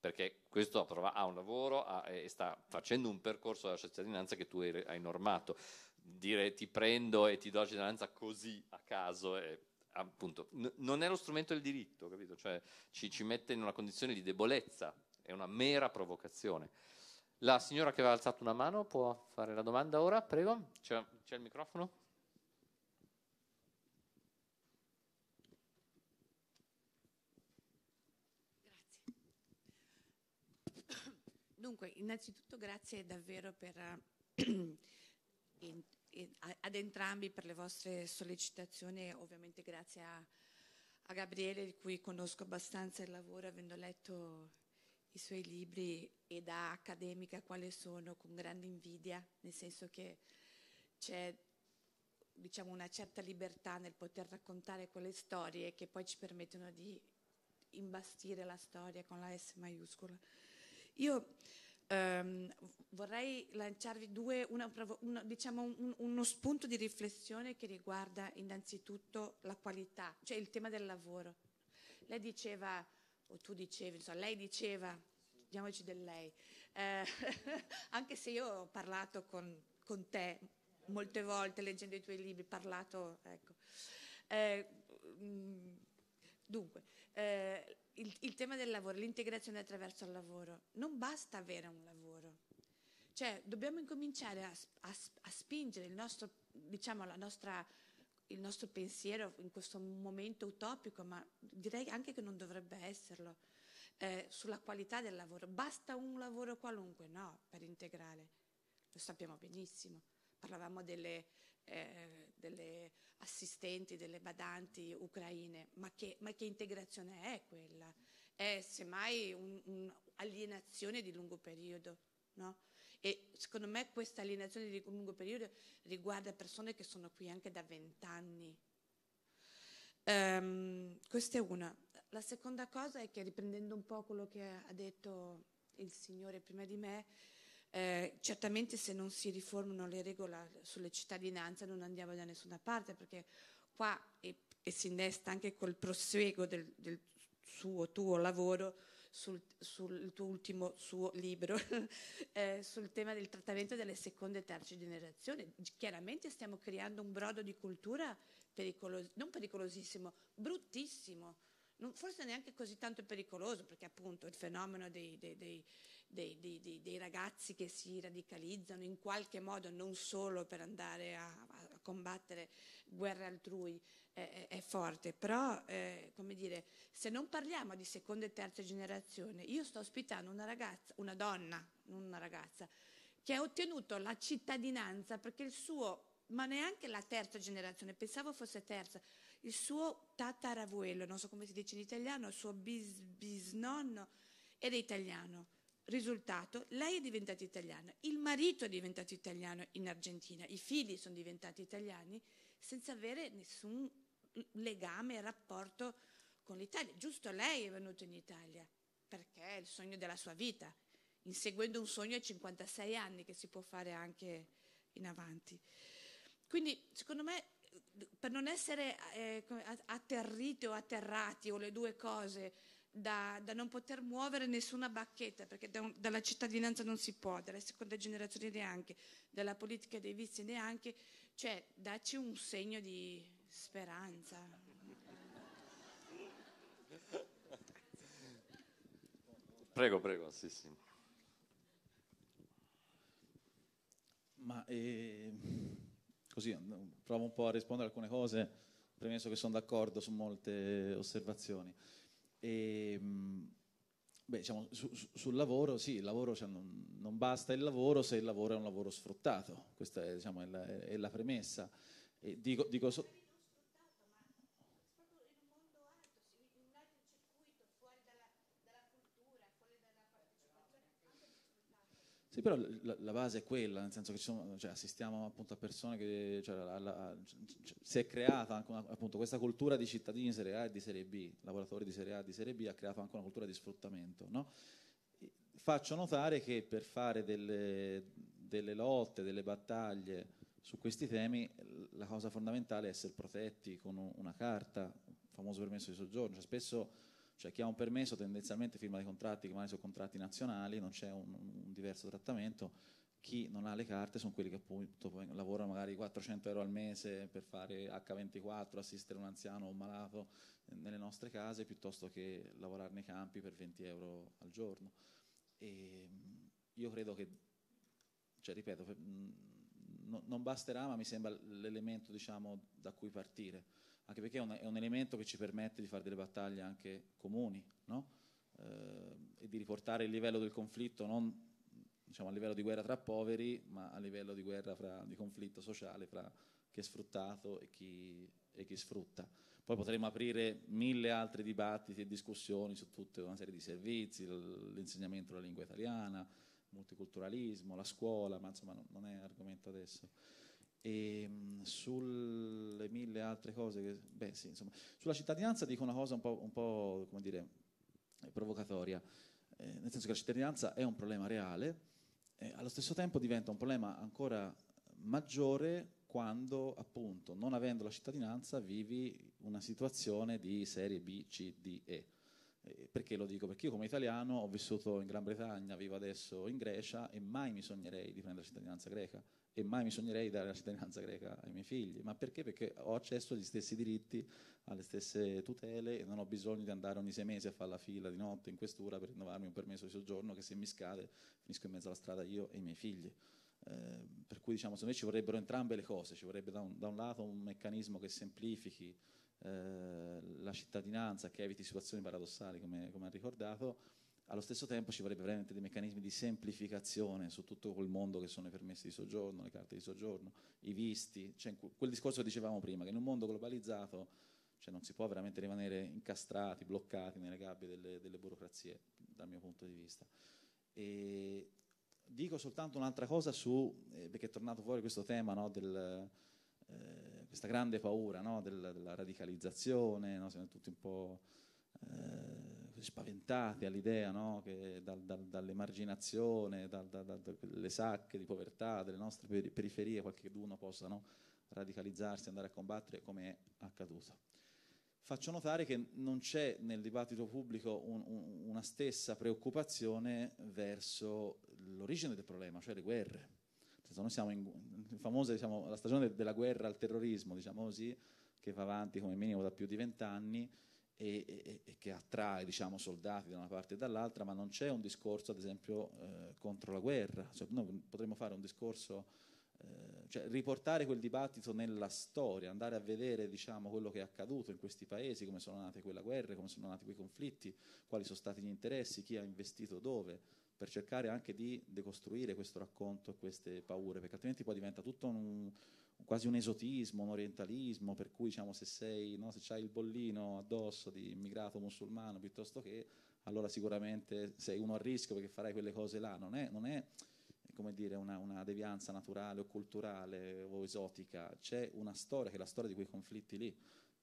perché questo ha un lavoro ha, e sta facendo un percorso della cittadinanza che tu hai, hai normato. Dire ti prendo e ti do la cittadinanza così a caso è appunto, n- non è lo strumento del diritto, capito? Cioè, ci, ci, mette in una condizione di debolezza, è una mera provocazione. La signora che aveva alzato una mano può fare la domanda ora, prego? C'è, c'è il microfono? Dunque, innanzitutto grazie davvero per, eh, (clears throat) ad entrambi per le vostre sollecitazioni, ovviamente grazie a, a, Gabriele di cui conosco abbastanza il lavoro avendo letto i suoi libri e da accademica quale sono con grande invidia, nel senso che c'è diciamo, una certa libertà nel poter raccontare quelle storie che poi ci permettono di imbastire la storia con la S maiuscola. Io ehm, vorrei lanciarvi due, una, una, diciamo un, uno spunto di riflessione che riguarda innanzitutto la qualità, cioè il tema del lavoro. Lei diceva, o tu dicevi, insomma, lei diceva, diamoci del lei, eh, (laughs) anche se io ho parlato con, con, te molte volte leggendo i tuoi libri, parlato, ecco. Eh, mm, dunque, eh, il, il tema del lavoro, l'integrazione attraverso il lavoro, non basta avere un lavoro. Cioè, dobbiamo incominciare a, a, a spingere il nostro, diciamo, la nostra il nostro pensiero in questo momento utopico, ma direi anche che non dovrebbe esserlo, eh, sulla qualità del lavoro. Basta un lavoro qualunque? No, per integrare. Lo sappiamo benissimo. Parlavamo delle, eh, delle assistenti, delle badanti ucraine, ma che, ma che integrazione è quella? È semmai un'alienazione un di lungo periodo, no? E secondo me questa alienazione di lungo periodo riguarda persone che sono qui anche da vent'anni. Um, questa è una. La seconda cosa è che riprendendo un po' quello che ha detto il Signore prima di me, eh, certamente se non si riformano le regole sulle cittadinanze non andiamo da nessuna parte perché qua e, e si innesta anche col prosieguo del, del suo tuo lavoro sul, sul, tuo ultimo suo libro (laughs) eh, sul tema del trattamento delle seconde e terze generazioni. Chiaramente stiamo creando un brodo di cultura pericolos- non pericolosissimo, bruttissimo, non, forse neanche così tanto pericoloso perché appunto il fenomeno dei, dei, dei dei, dei, dei, dei, ragazzi che si radicalizzano in qualche modo non solo per andare a, a combattere guerre altrui eh, è forte, però eh, come dire, se non parliamo di seconda e terza generazione, io sto ospitando una ragazza, una donna, non una ragazza, che ha ottenuto la cittadinanza perché il suo ma neanche la terza generazione, pensavo fosse terza, il suo tataravuello, non so come si dice in italiano, il suo bis, bisnonno era italiano. Risultato, lei è diventata italiana, il marito è diventato italiano in Argentina, i figli sono diventati italiani senza avere nessun legame, rapporto con l'Italia. Giusto lei è venuta in Italia perché è il sogno della sua vita, inseguendo un sogno a 56 anni che si può fare anche in avanti. Quindi, secondo me, per non essere eh, atterriti o atterrati o le due cose, da, da non poter muovere nessuna bacchetta, perché da un, dalla cittadinanza non si può, dalla seconda generazione neanche, dalla politica dei vizi neanche, cioè dacci un segno di speranza. Prego, prego, sì, sì. Ma eh, così provo un po' a rispondere a alcune cose, premesso che sono d'accordo su molte osservazioni. E, ehm, beh, diciamo, su, su, sul lavoro, sì, il lavoro cioè, non, non, basta il lavoro se il lavoro è un lavoro sfruttato, questa è, diciamo, è, la, è la, premessa. E dico, dico so Sì, però la, la, base è quella, nel senso che sono, cioè, assistiamo appunto a persone che cioè, la, la, cioè, si è creata anche una, appunto questa cultura di cittadini di serie A e di serie B, lavoratori di serie A e di serie B, ha creato anche una cultura di sfruttamento. No? Faccio notare che per fare delle, delle lotte, delle battaglie su questi temi, la cosa fondamentale è essere protetti con una carta, il famoso permesso di soggiorno. Cioè, spesso cioè chi ha un permesso tendenzialmente firma dei contratti che magari sono contratti nazionali, non c'è un, un diverso trattamento, chi non ha le carte sono quelli che appunto lavorano magari 400 euro al mese per fare H24, assistere un anziano o un malato nelle nostre case piuttosto che lavorare nei campi per 20 euro al giorno. E ehm, io credo che, cioè ripeto, non basterà ma mi sembra l'elemento diciamo, da cui partire anche perché è un, è un, elemento che ci permette di fare delle battaglie anche comuni no? Eh, e di riportare il livello del conflitto non diciamo, a livello di guerra tra poveri, ma a livello di guerra fra, di conflitto sociale fra chi è sfruttato e chi, e chi sfrutta. Poi potremmo aprire mille altri dibattiti e discussioni su tutta una serie di servizi, l'insegnamento della lingua italiana, multiculturalismo, la scuola, ma insomma non è argomento adesso e ehm, sulle mille altre cose, che, beh sì, insomma, sulla cittadinanza dico una cosa un po', un po' come dire, provocatoria, eh, nel senso che la cittadinanza è un problema reale, eh, allo stesso tempo diventa un problema ancora maggiore quando appunto non avendo la cittadinanza vivi una situazione di serie B, C, D, E. Eh, perché lo dico? Perché io come italiano ho vissuto in Gran Bretagna, vivo adesso in Grecia e mai mi sognerei di prendere la cittadinanza greca e mai mi sognerei di dare la cittadinanza greca ai miei figli. Ma perché? Perché ho accesso agli stessi diritti, alle stesse tutele e non ho bisogno di andare ogni sei mesi a fare la fila di notte in questura per rinnovarmi un permesso di soggiorno che se mi scade finisco in mezzo alla strada io e i miei figli. Eh, per cui diciamo, secondo me ci vorrebbero entrambe le cose, ci vorrebbe da un, da un lato un meccanismo che semplifichi eh, la cittadinanza, che eviti situazioni paradossali come, come ha ricordato, allo stesso tempo ci vorrebbe veramente dei meccanismi di semplificazione su tutto quel mondo che sono i permessi di soggiorno, le carte di soggiorno, i visti, cioè, quel discorso che dicevamo prima, che in un mondo globalizzato cioè, non si può veramente rimanere incastrati, bloccati nelle gabbie delle, delle burocrazie, dal mio punto di vista. E dico soltanto un'altra cosa su, eh, perché è tornato fuori questo tema no, del, eh, questa grande paura no, del, della radicalizzazione, no, siamo tutti un po'... Eh, spaventati all'idea no? dal, dal, dall'emarginazione, dal, dalle sacche di povertà, delle nostre periferie, qualcuno possa no? radicalizzarsi, andare a combattere come è accaduto. Faccio notare che non c'è nel dibattito pubblico un, un, una stessa preoccupazione verso l'origine del problema, cioè le guerre. Cioè, noi siamo in, in famosa diciamo, la stagione della guerra al terrorismo, diciamo così, che va avanti come minimo da più di vent'anni e, e, e che attrae diciamo, soldati da una parte e dall'altra, ma non c'è un discorso, ad esempio, eh, contro la guerra. Cioè, noi potremmo fare un discorso, eh, cioè riportare quel dibattito nella storia, andare a vedere diciamo, quello che è accaduto in questi paesi, come sono nate quelle guerre, come sono nati quei conflitti, quali sono stati gli interessi, chi ha investito dove, per cercare anche di decostruire questo racconto e queste paure, perché altrimenti poi diventa tutto un quasi un esotismo, un orientalismo, per cui diciamo, se sei, no, se hai il bollino addosso di immigrato musulmano piuttosto che, allora sicuramente sei uno a rischio perché farai quelle cose là, non è, non è come dire, una, una, devianza naturale o culturale o esotica, c'è una storia che è la storia di quei conflitti lì,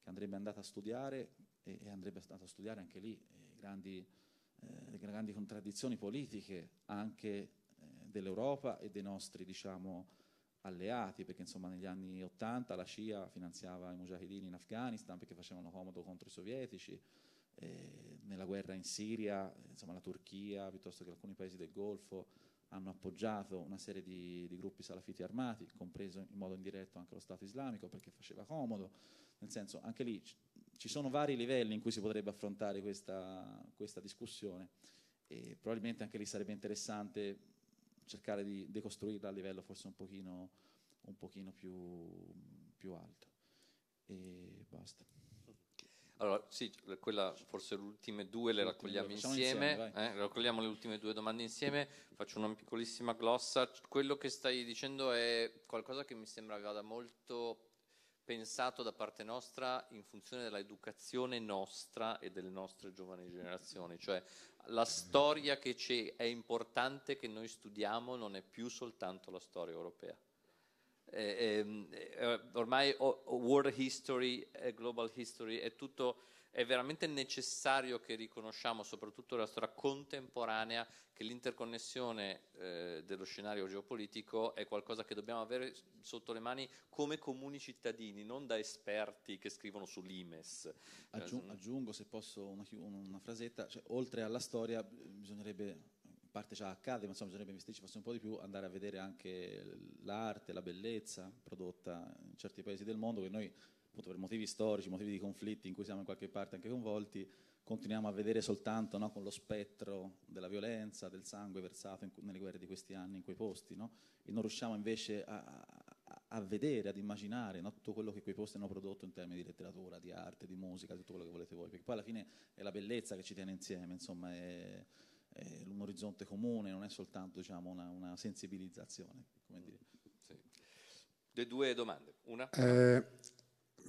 che andrebbe andata a studiare e, e andrebbe andata a studiare anche lì e eh, grandi, eh, grandi contraddizioni politiche anche eh, dell'Europa e dei nostri, diciamo, alleati, perché insomma negli anni 80 la CIA finanziava i mujahideen in Afghanistan perché facevano comodo contro i sovietici, eh, nella guerra in Siria, insomma la Turchia piuttosto che alcuni paesi del Golfo hanno appoggiato una serie di, di gruppi salafiti armati, compreso in modo indiretto anche lo Stato islamico perché faceva comodo, nel senso anche lì ci sono vari livelli in cui si potrebbe affrontare questa, questa discussione e probabilmente anche lì sarebbe interessante cercare di decostruirla a livello forse un pochino, un pochino più, più alto. E basta. Allora, sì, quella, forse le ultime due le raccogliamo insieme, insieme eh, raccogliamo le ultime due domande insieme, faccio una piccolissima glossa. Quello che stai dicendo è qualcosa che mi sembra vada molto pensato da parte nostra in funzione dell'educazione nostra e delle nostre giovani generazioni, cioè la storia che c'è è importante che noi studiamo, non è più soltanto la storia europea. Eh, ehm, eh, ormai oh, world history, eh, global history, è tutto è veramente necessario che riconosciamo, soprattutto nella storia contemporanea, che l'interconnessione eh, dello scenario geopolitico è qualcosa che dobbiamo avere sotto le mani come comuni cittadini, non da esperti che scrivono sull'IMES. Aggiung- eh, mm. aggiungo, se posso, una, una frasetta, cioè, oltre alla storia bisognerebbe in parte già accade, ma insomma bisognerebbe investirci forse un po' di più, andare a vedere anche l'arte, la bellezza prodotta in certi paesi del mondo che noi appunto per motivi storici, motivi di conflitti in cui siamo in qualche parte anche coinvolti, continuiamo a vedere soltanto no, con lo spettro della violenza, del sangue versato in, nelle guerre di questi anni in quei posti, no? e non riusciamo invece a, a, a vedere, ad immaginare no, tutto quello che quei posti hanno prodotto in termini di letteratura, di arte, di musica, tutto quello che volete voi, perché poi alla fine è la bellezza che ci tiene insieme, insomma, è, è un orizzonte comune, non è soltanto diciamo, una, una, sensibilizzazione. Come dire. Sì. Le due domande, una? Eh,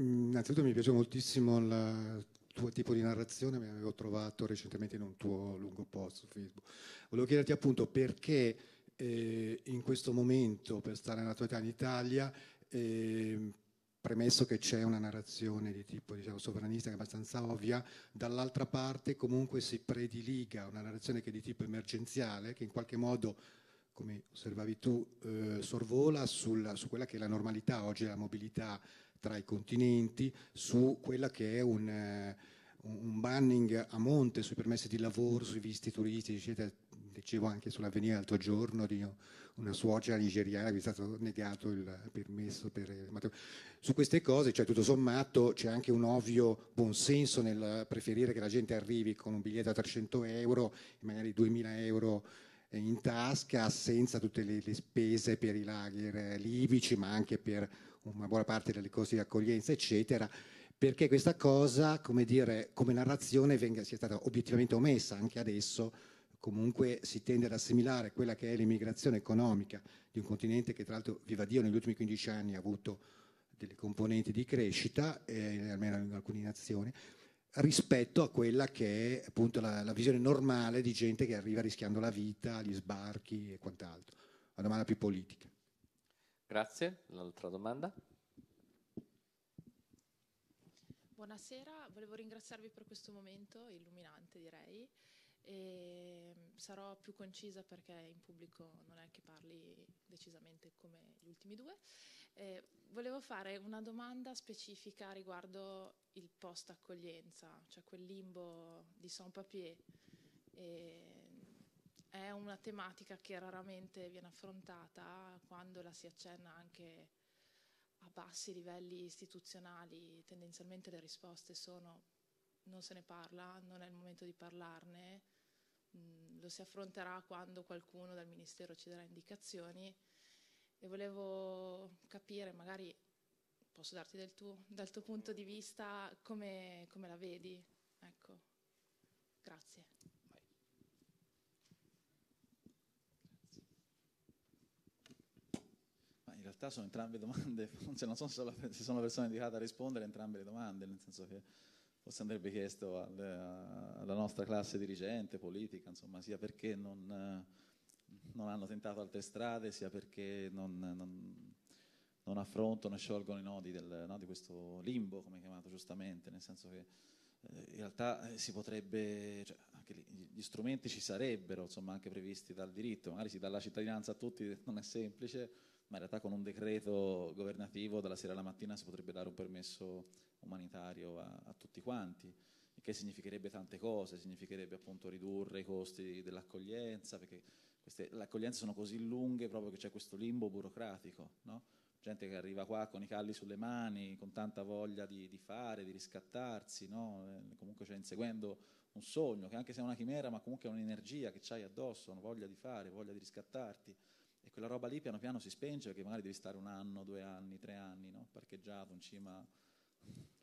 Innanzitutto mi piace moltissimo il tuo tipo di narrazione, mi avevo trovato recentemente in un tuo lungo post su Facebook. Volevo chiederti appunto perché eh, in questo momento, per stare nella tua età in Italia, eh, premesso che c'è una narrazione di tipo diciamo, sovranista che è abbastanza ovvia, dall'altra parte comunque si prediliga una narrazione che è di tipo emergenziale, che in qualche modo come osservavi tu, eh, sorvola sulla, su quella che è la normalità oggi, la mobilità tra i continenti su quella che è eh, un, un banning a monte sui permessi di lavoro, sui visti turistici, eccetera. Dicevo anche sull'avvenire l'altro giorno di una suocera nigeriana che è stato negato il permesso per su queste cose, cioè tutto sommato c'è anche un ovvio buonsenso nel preferire che la gente arrivi con un biglietto a 300 euro e magari 2000 euro in tasca senza tutte le, le spese per i lager libici ma anche per una buona parte delle cose di accoglienza, eccetera, perché questa cosa, come dire, come narrazione venga, sia stata obiettivamente omessa anche adesso, comunque si tende ad assimilare quella che è l'immigrazione economica di un continente che tra l'altro, viva Dio, negli ultimi 15 anni ha avuto delle componenti di crescita, eh, almeno in alcune nazioni, rispetto a quella che è appunto la, la, visione normale di gente che arriva rischiando la vita, gli sbarchi e quant'altro. Una domanda più politica. Grazie. L'altra domanda? Buonasera, volevo ringraziarvi per questo momento, illuminante direi. E mm, sarò più concisa perché in pubblico non è che parli decisamente come gli ultimi due. Eh, volevo fare una domanda specifica riguardo il post accoglienza, cioè quel limbo di saint papier. Eh, è una tematica che raramente viene affrontata quando la si accenna anche a bassi livelli istituzionali, tendenzialmente le risposte sono non se ne parla, non è il momento di parlarne, mm, lo si affronterà quando qualcuno dal Ministero ci darà indicazioni e volevo capire, magari posso darti del tuo, dal tuo punto di vista come, come la vedi. Ecco, grazie. realtà sono entrambe domande, (laughs) cioè non so se sono persone persona a rispondere a entrambe le domande, nel senso che forse andrebbe chiesto al, alla nostra classe dirigente, politica, insomma, sia perché non, non hanno tentato altre strade, sia perché non, non, non affrontano e sciolgono i nodi del, no, di questo limbo, come chiamato giustamente, nel senso che eh, in realtà eh, si potrebbe, cioè, lì, gli strumenti ci sarebbero, insomma, anche previsti dal diritto, magari si dà la cittadinanza a tutti, non è semplice, ma in realtà con un decreto governativo dalla sera alla mattina si potrebbe dare un permesso umanitario a, a tutti quanti, il che significherebbe tante cose, significherebbe appunto ridurre i costi dell'accoglienza, perché queste, le accoglienze sono così lunghe proprio che c'è questo limbo burocratico, no? gente che arriva qua con i calli sulle mani, con tanta voglia di, di fare, di riscattarsi, no? Eh, comunque cioè, inseguendo un sogno, che anche se è una chimera, ma comunque è un'energia che c'hai addosso, una voglia di fare, voglia di riscattarti. E quella roba lì piano piano si spenge perché magari devi stare un anno, due anni, tre anni, no? parcheggiato in cima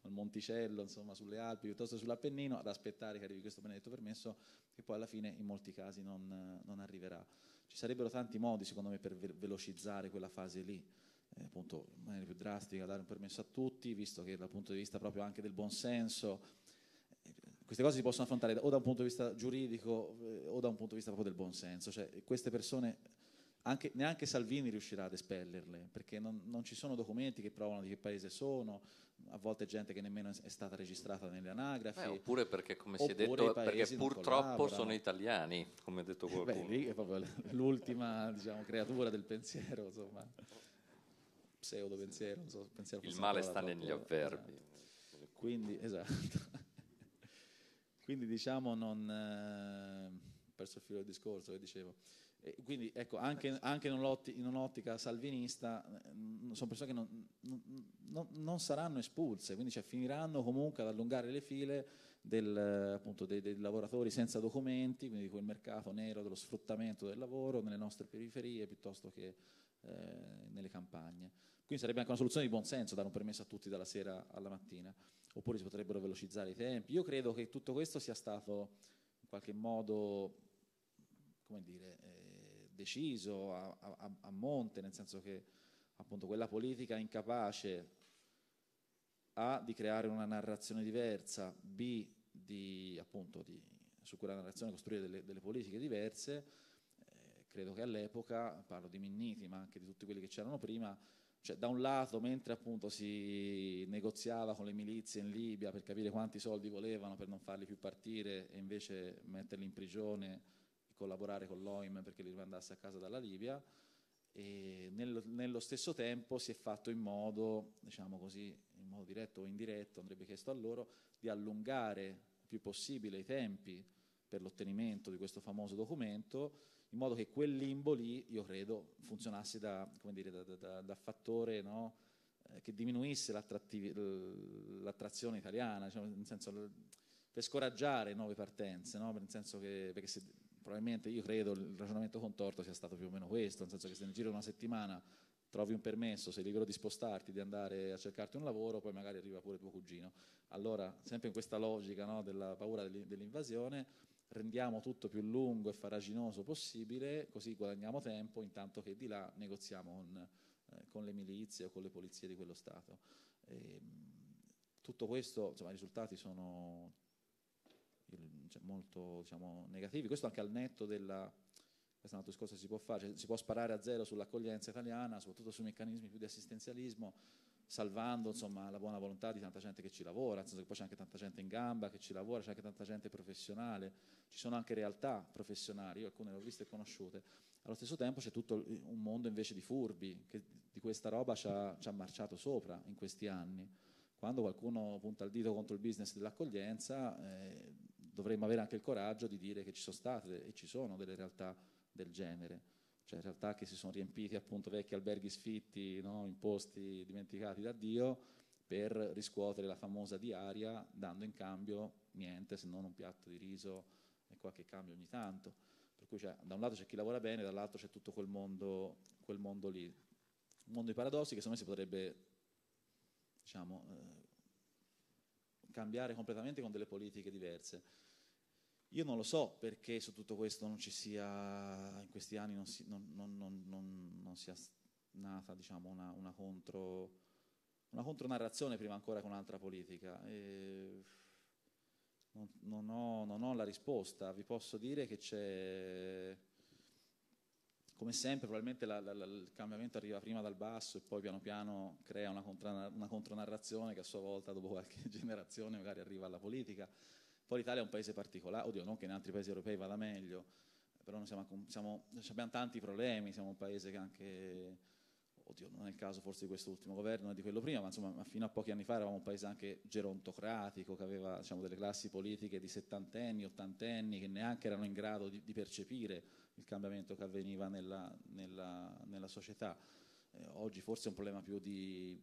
al Monticello, insomma, sulle Alpi, piuttosto sull'Appennino, ad aspettare che arrivi questo benedetto permesso, che poi alla fine in molti casi non, non arriverà. Ci sarebbero tanti modi, secondo me, per ve- velocizzare quella fase lì, eh, appunto, in maniera più drastica, dare un permesso a tutti, visto che dal punto di vista proprio anche del buonsenso, eh, queste cose si possono affrontare o da un punto di vista giuridico eh, o da un punto di vista proprio del buonsenso, cioè queste persone anche, neanche Salvini riuscirà ad espellerle, perché non, non, ci sono documenti che provano di che paese sono, a volte gente che nemmeno è stata registrata nelle anagrafi. Eh, oppure perché, come si è detto, perché purtroppo sono italiani, come ha detto eh qualcuno. Beh, lì è proprio l'ultima diciamo, creatura del pensiero, insomma. Pseudo pensiero, non so, pensiero Il male sta negli avverbi. Esatto. Quindi, esatto. (laughs) Quindi diciamo non... Eh, perso il filo del discorso che dicevo. E quindi ecco, anche, anche in un'ottica salvinista mm, sono persone che non, non, non saranno espulse, quindi cioè, finiranno comunque ad allungare le file del, appunto, dei, dei, lavoratori senza documenti, quindi di quel mercato nero dello sfruttamento del lavoro nelle nostre periferie piuttosto che eh, nelle campagne. Quindi sarebbe anche una soluzione di buonsenso dare un permesso a tutti dalla sera alla mattina, oppure si potrebbero velocizzare i tempi. Io credo che tutto questo sia stato in qualche modo, come dire, eh, deciso a, a, a monte, nel senso che appunto quella politica è incapace A di creare una narrazione diversa, B di appunto di, su quella narrazione costruire delle, delle politiche diverse, eh, credo che all'epoca, parlo di Minniti ma anche di tutti quelli che c'erano prima, cioè da un lato mentre appunto si negoziava con le milizie in Libia per capire quanti soldi volevano per non farli più partire e invece metterli in prigione collaborare con l'OIM perché li rimandasse a casa dalla Libia e nello, nello stesso tempo si è fatto in modo, diciamo così, in modo diretto o indiretto, andrebbe chiesto a loro, di allungare il più possibile i tempi per l'ottenimento di questo famoso documento, in modo che quel limbo lì, io credo, funzionasse da, dire, da, da, da fattore no? eh, che diminuisse l'attrazione italiana, diciamo, senso, per scoraggiare nuove partenze, no? per senso che, perché se probabilmente io credo il ragionamento contorto sia stato più o meno questo, nel senso che se nel giro di una settimana trovi un permesso, sei libero di spostarti, di andare a cercarti un lavoro, poi magari arriva pure tuo cugino. Allora, sempre in questa logica no, della paura dell'invasione, rendiamo tutto più lungo e faraginoso possibile, così guadagniamo tempo, intanto che di là negoziamo con, eh, con le milizie o con le polizie di quello Stato. E, ehm, tutto questo, insomma, i risultati sono cioè, molto diciamo, negativi. Questo anche al netto della... Questa è un altro discorso che si può fare, cioè, si può sparare a zero sull'accoglienza italiana, soprattutto sui meccanismi più di assistenzialismo, salvando insomma, la buona volontà di tanta gente che ci lavora, nel senso che poi c'è anche tanta gente in gamba che ci lavora, c'è anche tanta gente professionale, ci sono anche realtà professionali, io alcune le ho viste e conosciute. Allo stesso tempo c'è tutto un mondo invece di furbi, che di questa roba ci ha, ci ha marciato sopra in questi anni. Quando qualcuno punta il dito contro il business dell'accoglienza, eh, dovremmo avere anche il coraggio di dire che ci sono state e ci sono delle realtà del genere, cioè realtà che si sono riempiti appunto vecchi alberghi sfitti, no? in posti dimenticati da Dio, per riscuotere la famosa diaria, dando in cambio niente se non un piatto di riso e qualche cambio ogni tanto. Per cui cioè, da un lato c'è chi lavora bene, dall'altro c'è tutto quel mondo, quel mondo lì. Un mondo di paradossi che secondo me si potrebbe diciamo, eh, cambiare completamente con delle politiche diverse. Io non lo so perché su tutto questo non ci sia, in questi anni non, si, non, non, non sia nata diciamo, una, una, contro, una contronarrazione prima ancora con un'altra politica. Non ho, non, ho, la risposta, vi posso dire che c'è, come sempre, probabilmente la, la, la, il cambiamento arriva prima dal basso e poi piano piano crea una, contra, una contronarrazione che a sua volta dopo qualche (laughs) generazione magari arriva alla politica. Poi l'Italia è un paese particolare, oddio, non che in altri paesi europei vada meglio, però noi siamo, siamo, abbiamo tanti problemi, siamo un paese che anche, oddio, non è il caso forse di quest'ultimo governo e di quello prima, ma insomma fino a pochi anni fa eravamo un paese anche gerontocratico, che aveva diciamo, delle classi politiche di settantenni, ottantenni, che neanche erano in grado di, di percepire il cambiamento che avveniva nella, nella, nella società. Eh, oggi forse è un problema più di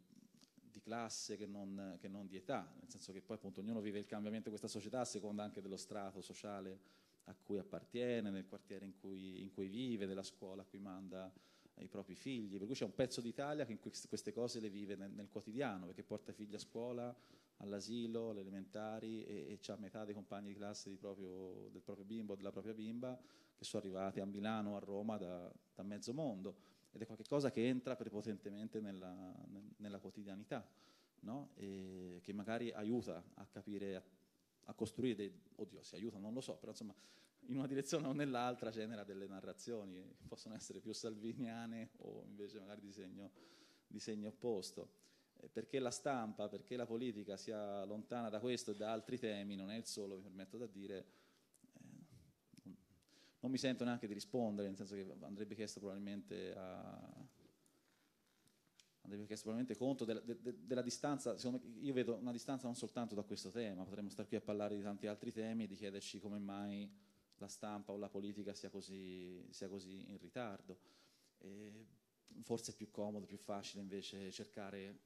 di classe che non, che non, di età, nel senso che poi appunto ognuno vive il cambiamento di questa società a seconda anche dello strato sociale a cui appartiene, del quartiere in cui, in cui vive, della scuola a cui manda i propri figli, per cui c'è un pezzo d'Italia che queste cose le vive nel, nel quotidiano, perché porta i figli a scuola, all'asilo, alle elementari e, e ha metà dei compagni di classe di proprio, del proprio bimbo o della propria bimba che sono arrivati a Milano o a Roma da, da mezzo mondo ed è qualcosa che entra prepotentemente nella, nella quotidianità, no? che magari aiuta a capire, a, a costruire, dei, oddio si aiuta, non lo so, però insomma in una direzione o nell'altra genera delle narrazioni che possono essere più salviniane o invece magari di segno, di segno opposto. Eh, perché la stampa, perché la politica sia lontana da questo e da altri temi, non è il solo, mi permetto da dire, non mi sento neanche di rispondere, nel senso che andrebbe chiesto probabilmente, a, andrebbe chiesto probabilmente conto della, de, de, della distanza, me, io vedo una distanza non soltanto da questo tema, potremmo stare qui a parlare di tanti altri temi e di chiederci come mai la stampa o la politica sia così, sia così in ritardo. E forse è più comodo, più facile invece cercare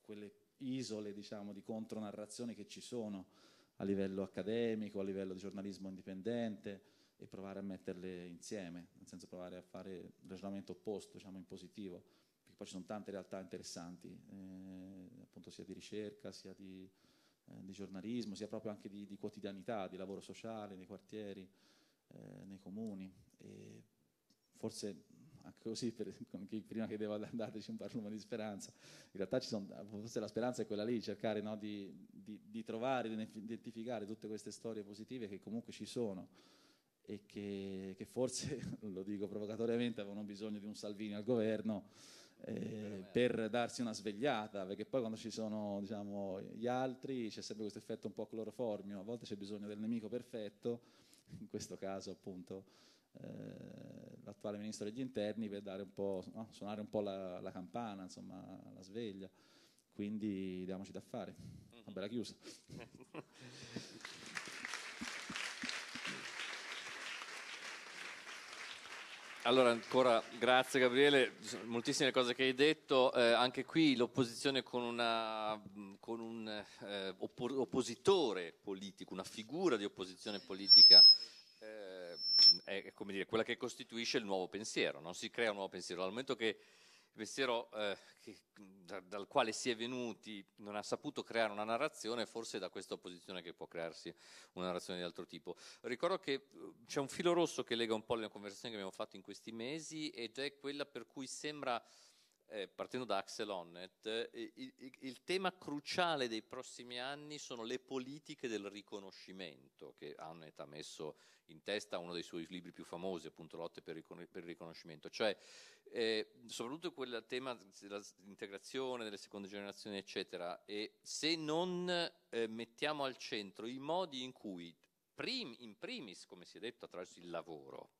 quelle isole diciamo, di contronarrazione che ci sono a livello accademico, a livello di giornalismo indipendente e provare a metterle insieme, nel senso provare a fare il ragionamento opposto, diciamo in positivo, perché poi ci sono tante realtà interessanti, eh, appunto sia di ricerca, sia di, eh, di giornalismo, sia proprio anche di, di, quotidianità, di lavoro sociale, nei quartieri, eh, nei comuni. E forse anche così, per, chi, prima che devo andarci (laughs) un parlume di speranza, in realtà sono, forse la speranza è quella lì, cercare no, di, di, di trovare, di identificare tutte queste storie positive che comunque ci sono e che, che forse, (laughs) lo dico provocatoriamente, avevano bisogno di un Salvini al governo eh, per darsi una svegliata, perché poi quando ci sono diciamo, gli altri c'è sempre questo effetto un po' cloroformio, a volte c'è bisogno del nemico perfetto, in questo caso appunto eh, l'attuale ministro degli interni per dare un po', no, suonare un po' la, la, campana, insomma la sveglia, quindi diamoci da fare, una bella chiusa. (laughs) Allora ancora grazie Gabriele, moltissime cose che hai detto, eh, anche qui l'opposizione con, una, con un eh, oppo- oppositore politico, una figura di opposizione politica eh, è come dire, quella che costituisce il nuovo pensiero, non si crea un nuovo pensiero, dal momento che il pensiero eh, che, da, dal quale si è venuti non ha saputo creare una narrazione, forse è da questa opposizione che può crearsi una narrazione di altro tipo. Ricordo che eh, c'è un filo rosso che lega un po' le conversazioni che abbiamo fatto in questi mesi ed è quella per cui sembra eh, partendo da Axel Honneth, eh, il, il, tema cruciale dei prossimi anni sono le politiche del riconoscimento, che Honneth ha messo in testa uno dei suoi libri più famosi, appunto Lotte per, il riconoscimento, cioè eh, soprattutto quel tema dell'integrazione delle seconde generazioni, eccetera, e se non eh, mettiamo al centro i modi in cui, prim, in primis, come si è detto, attraverso il lavoro,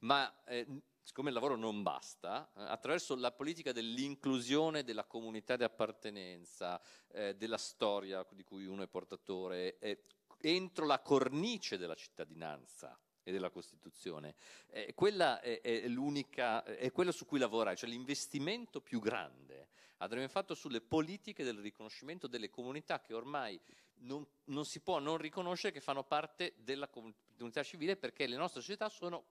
ma eh, siccome il lavoro non basta, eh, attraverso la politica dell'inclusione della comunità di appartenenza, eh, della storia di cui uno è portatore, eh, entro la cornice della cittadinanza e della Costituzione, eh, quella è, è, l'unica, è quello su cui lavorare, cioè l'investimento più grande andrebbe fatto sulle politiche del riconoscimento delle comunità che ormai non, non si può non riconoscere che fanno parte della comunità civile perché le nostre società sono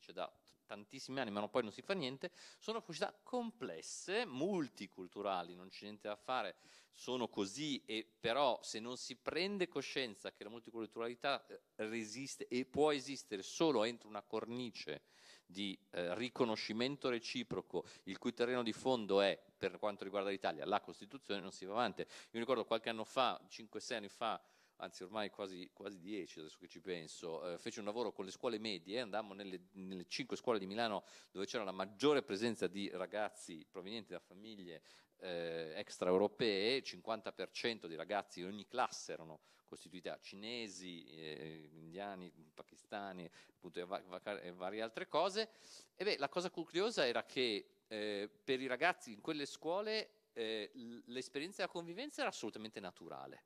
dice da tantissimi anni, ma poi non si fa niente, sono società complesse, multiculturali, non c'è niente da fare, sono così, e però se non si prende coscienza che la multiculturalità eh, resiste e può esistere solo entro una cornice di eh, riconoscimento reciproco, il cui terreno di fondo è, per quanto riguarda l'Italia, la Costituzione, non si va avanti. Io mi ricordo qualche anno fa, 5-6 anni fa, anzi ormai quasi, quasi 10 adesso che ci penso, eh, fece un lavoro con le scuole medie, eh, andammo nelle, nelle 5 scuole di Milano dove c'era la maggiore presenza di ragazzi provenienti da famiglie eh, extraeuropee, il 50% dei ragazzi in ogni classe erano costituiti da cinesi, eh, indiani, pakistani appunto, e, va- e, varie altre cose. E beh, la cosa curiosa era che eh, per i ragazzi in quelle scuole eh, l'esperienza della convivenza era assolutamente naturale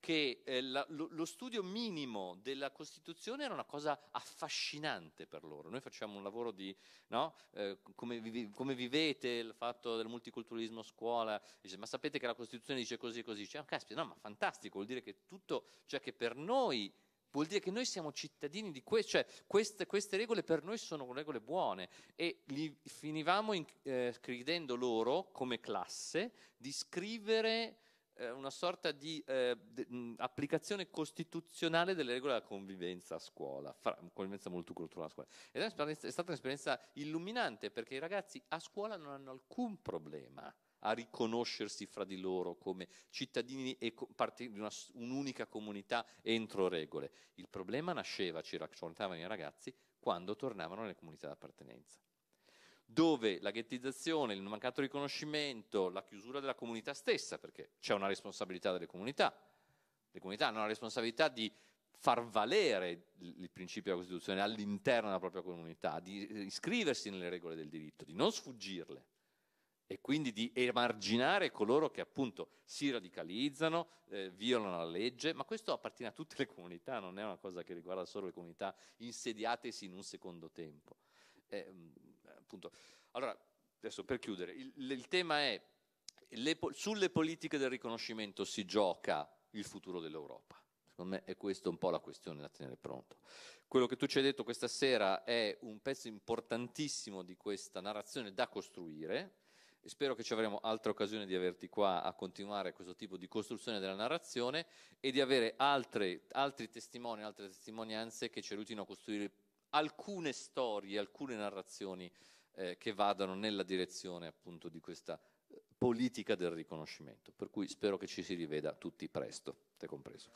che eh, la, lo, lo, studio minimo della Costituzione era una cosa affascinante per loro. Noi facciamo un lavoro di no? eh, come, vi, come, vivete il fatto del multiculturalismo a scuola, dice, ma sapete che la Costituzione dice così e così, cioè, oh, caspita, no, ma fantastico, vuol dire che tutto, cioè che per noi vuol dire che noi siamo cittadini di questo, cioè queste, queste, regole per noi sono regole buone e li finivamo in, eh, loro come classe di scrivere eh, una sorta di eh, de, mh, applicazione costituzionale delle regole della convivenza a scuola, fra, convivenza molto culturale a scuola. Ed è, è stata un'esperienza illuminante perché i ragazzi a scuola non hanno alcun problema a riconoscersi fra di loro come cittadini e co- parte di una, un'unica comunità entro regole. Il problema nasceva, ci raccontavano i ragazzi, quando tornavano nelle comunità d'appartenenza dove la ghettizzazione, il mancato riconoscimento, la chiusura della comunità stessa, perché c'è una responsabilità delle comunità, le comunità hanno la responsabilità di far valere il principio della Costituzione all'interno della propria comunità, di iscriversi nelle regole del diritto, di non sfuggirle e quindi di emarginare coloro che appunto si radicalizzano, eh, violano la legge, ma questo appartiene a tutte le comunità, non è una cosa che riguarda solo le comunità insediatesi in un secondo tempo. Eh, appunto. Allora, adesso per chiudere, il, il tema è le, sulle politiche del riconoscimento si gioca il futuro dell'Europa. Secondo me è questa un po' la questione da tenere pronto. Quello che tu ci hai detto questa sera è un pezzo importantissimo di questa narrazione da costruire e spero che ci avremo altre occasioni di averti qua a continuare questo tipo di costruzione della narrazione e di avere altre, altri testimoni, altre testimonianze che ci aiutino a costruire alcune storie, alcune narrazioni eh, che vadano nella direzione appunto di questa eh, politica del riconoscimento. Per cui spero che ci si riveda tutti presto, te compreso.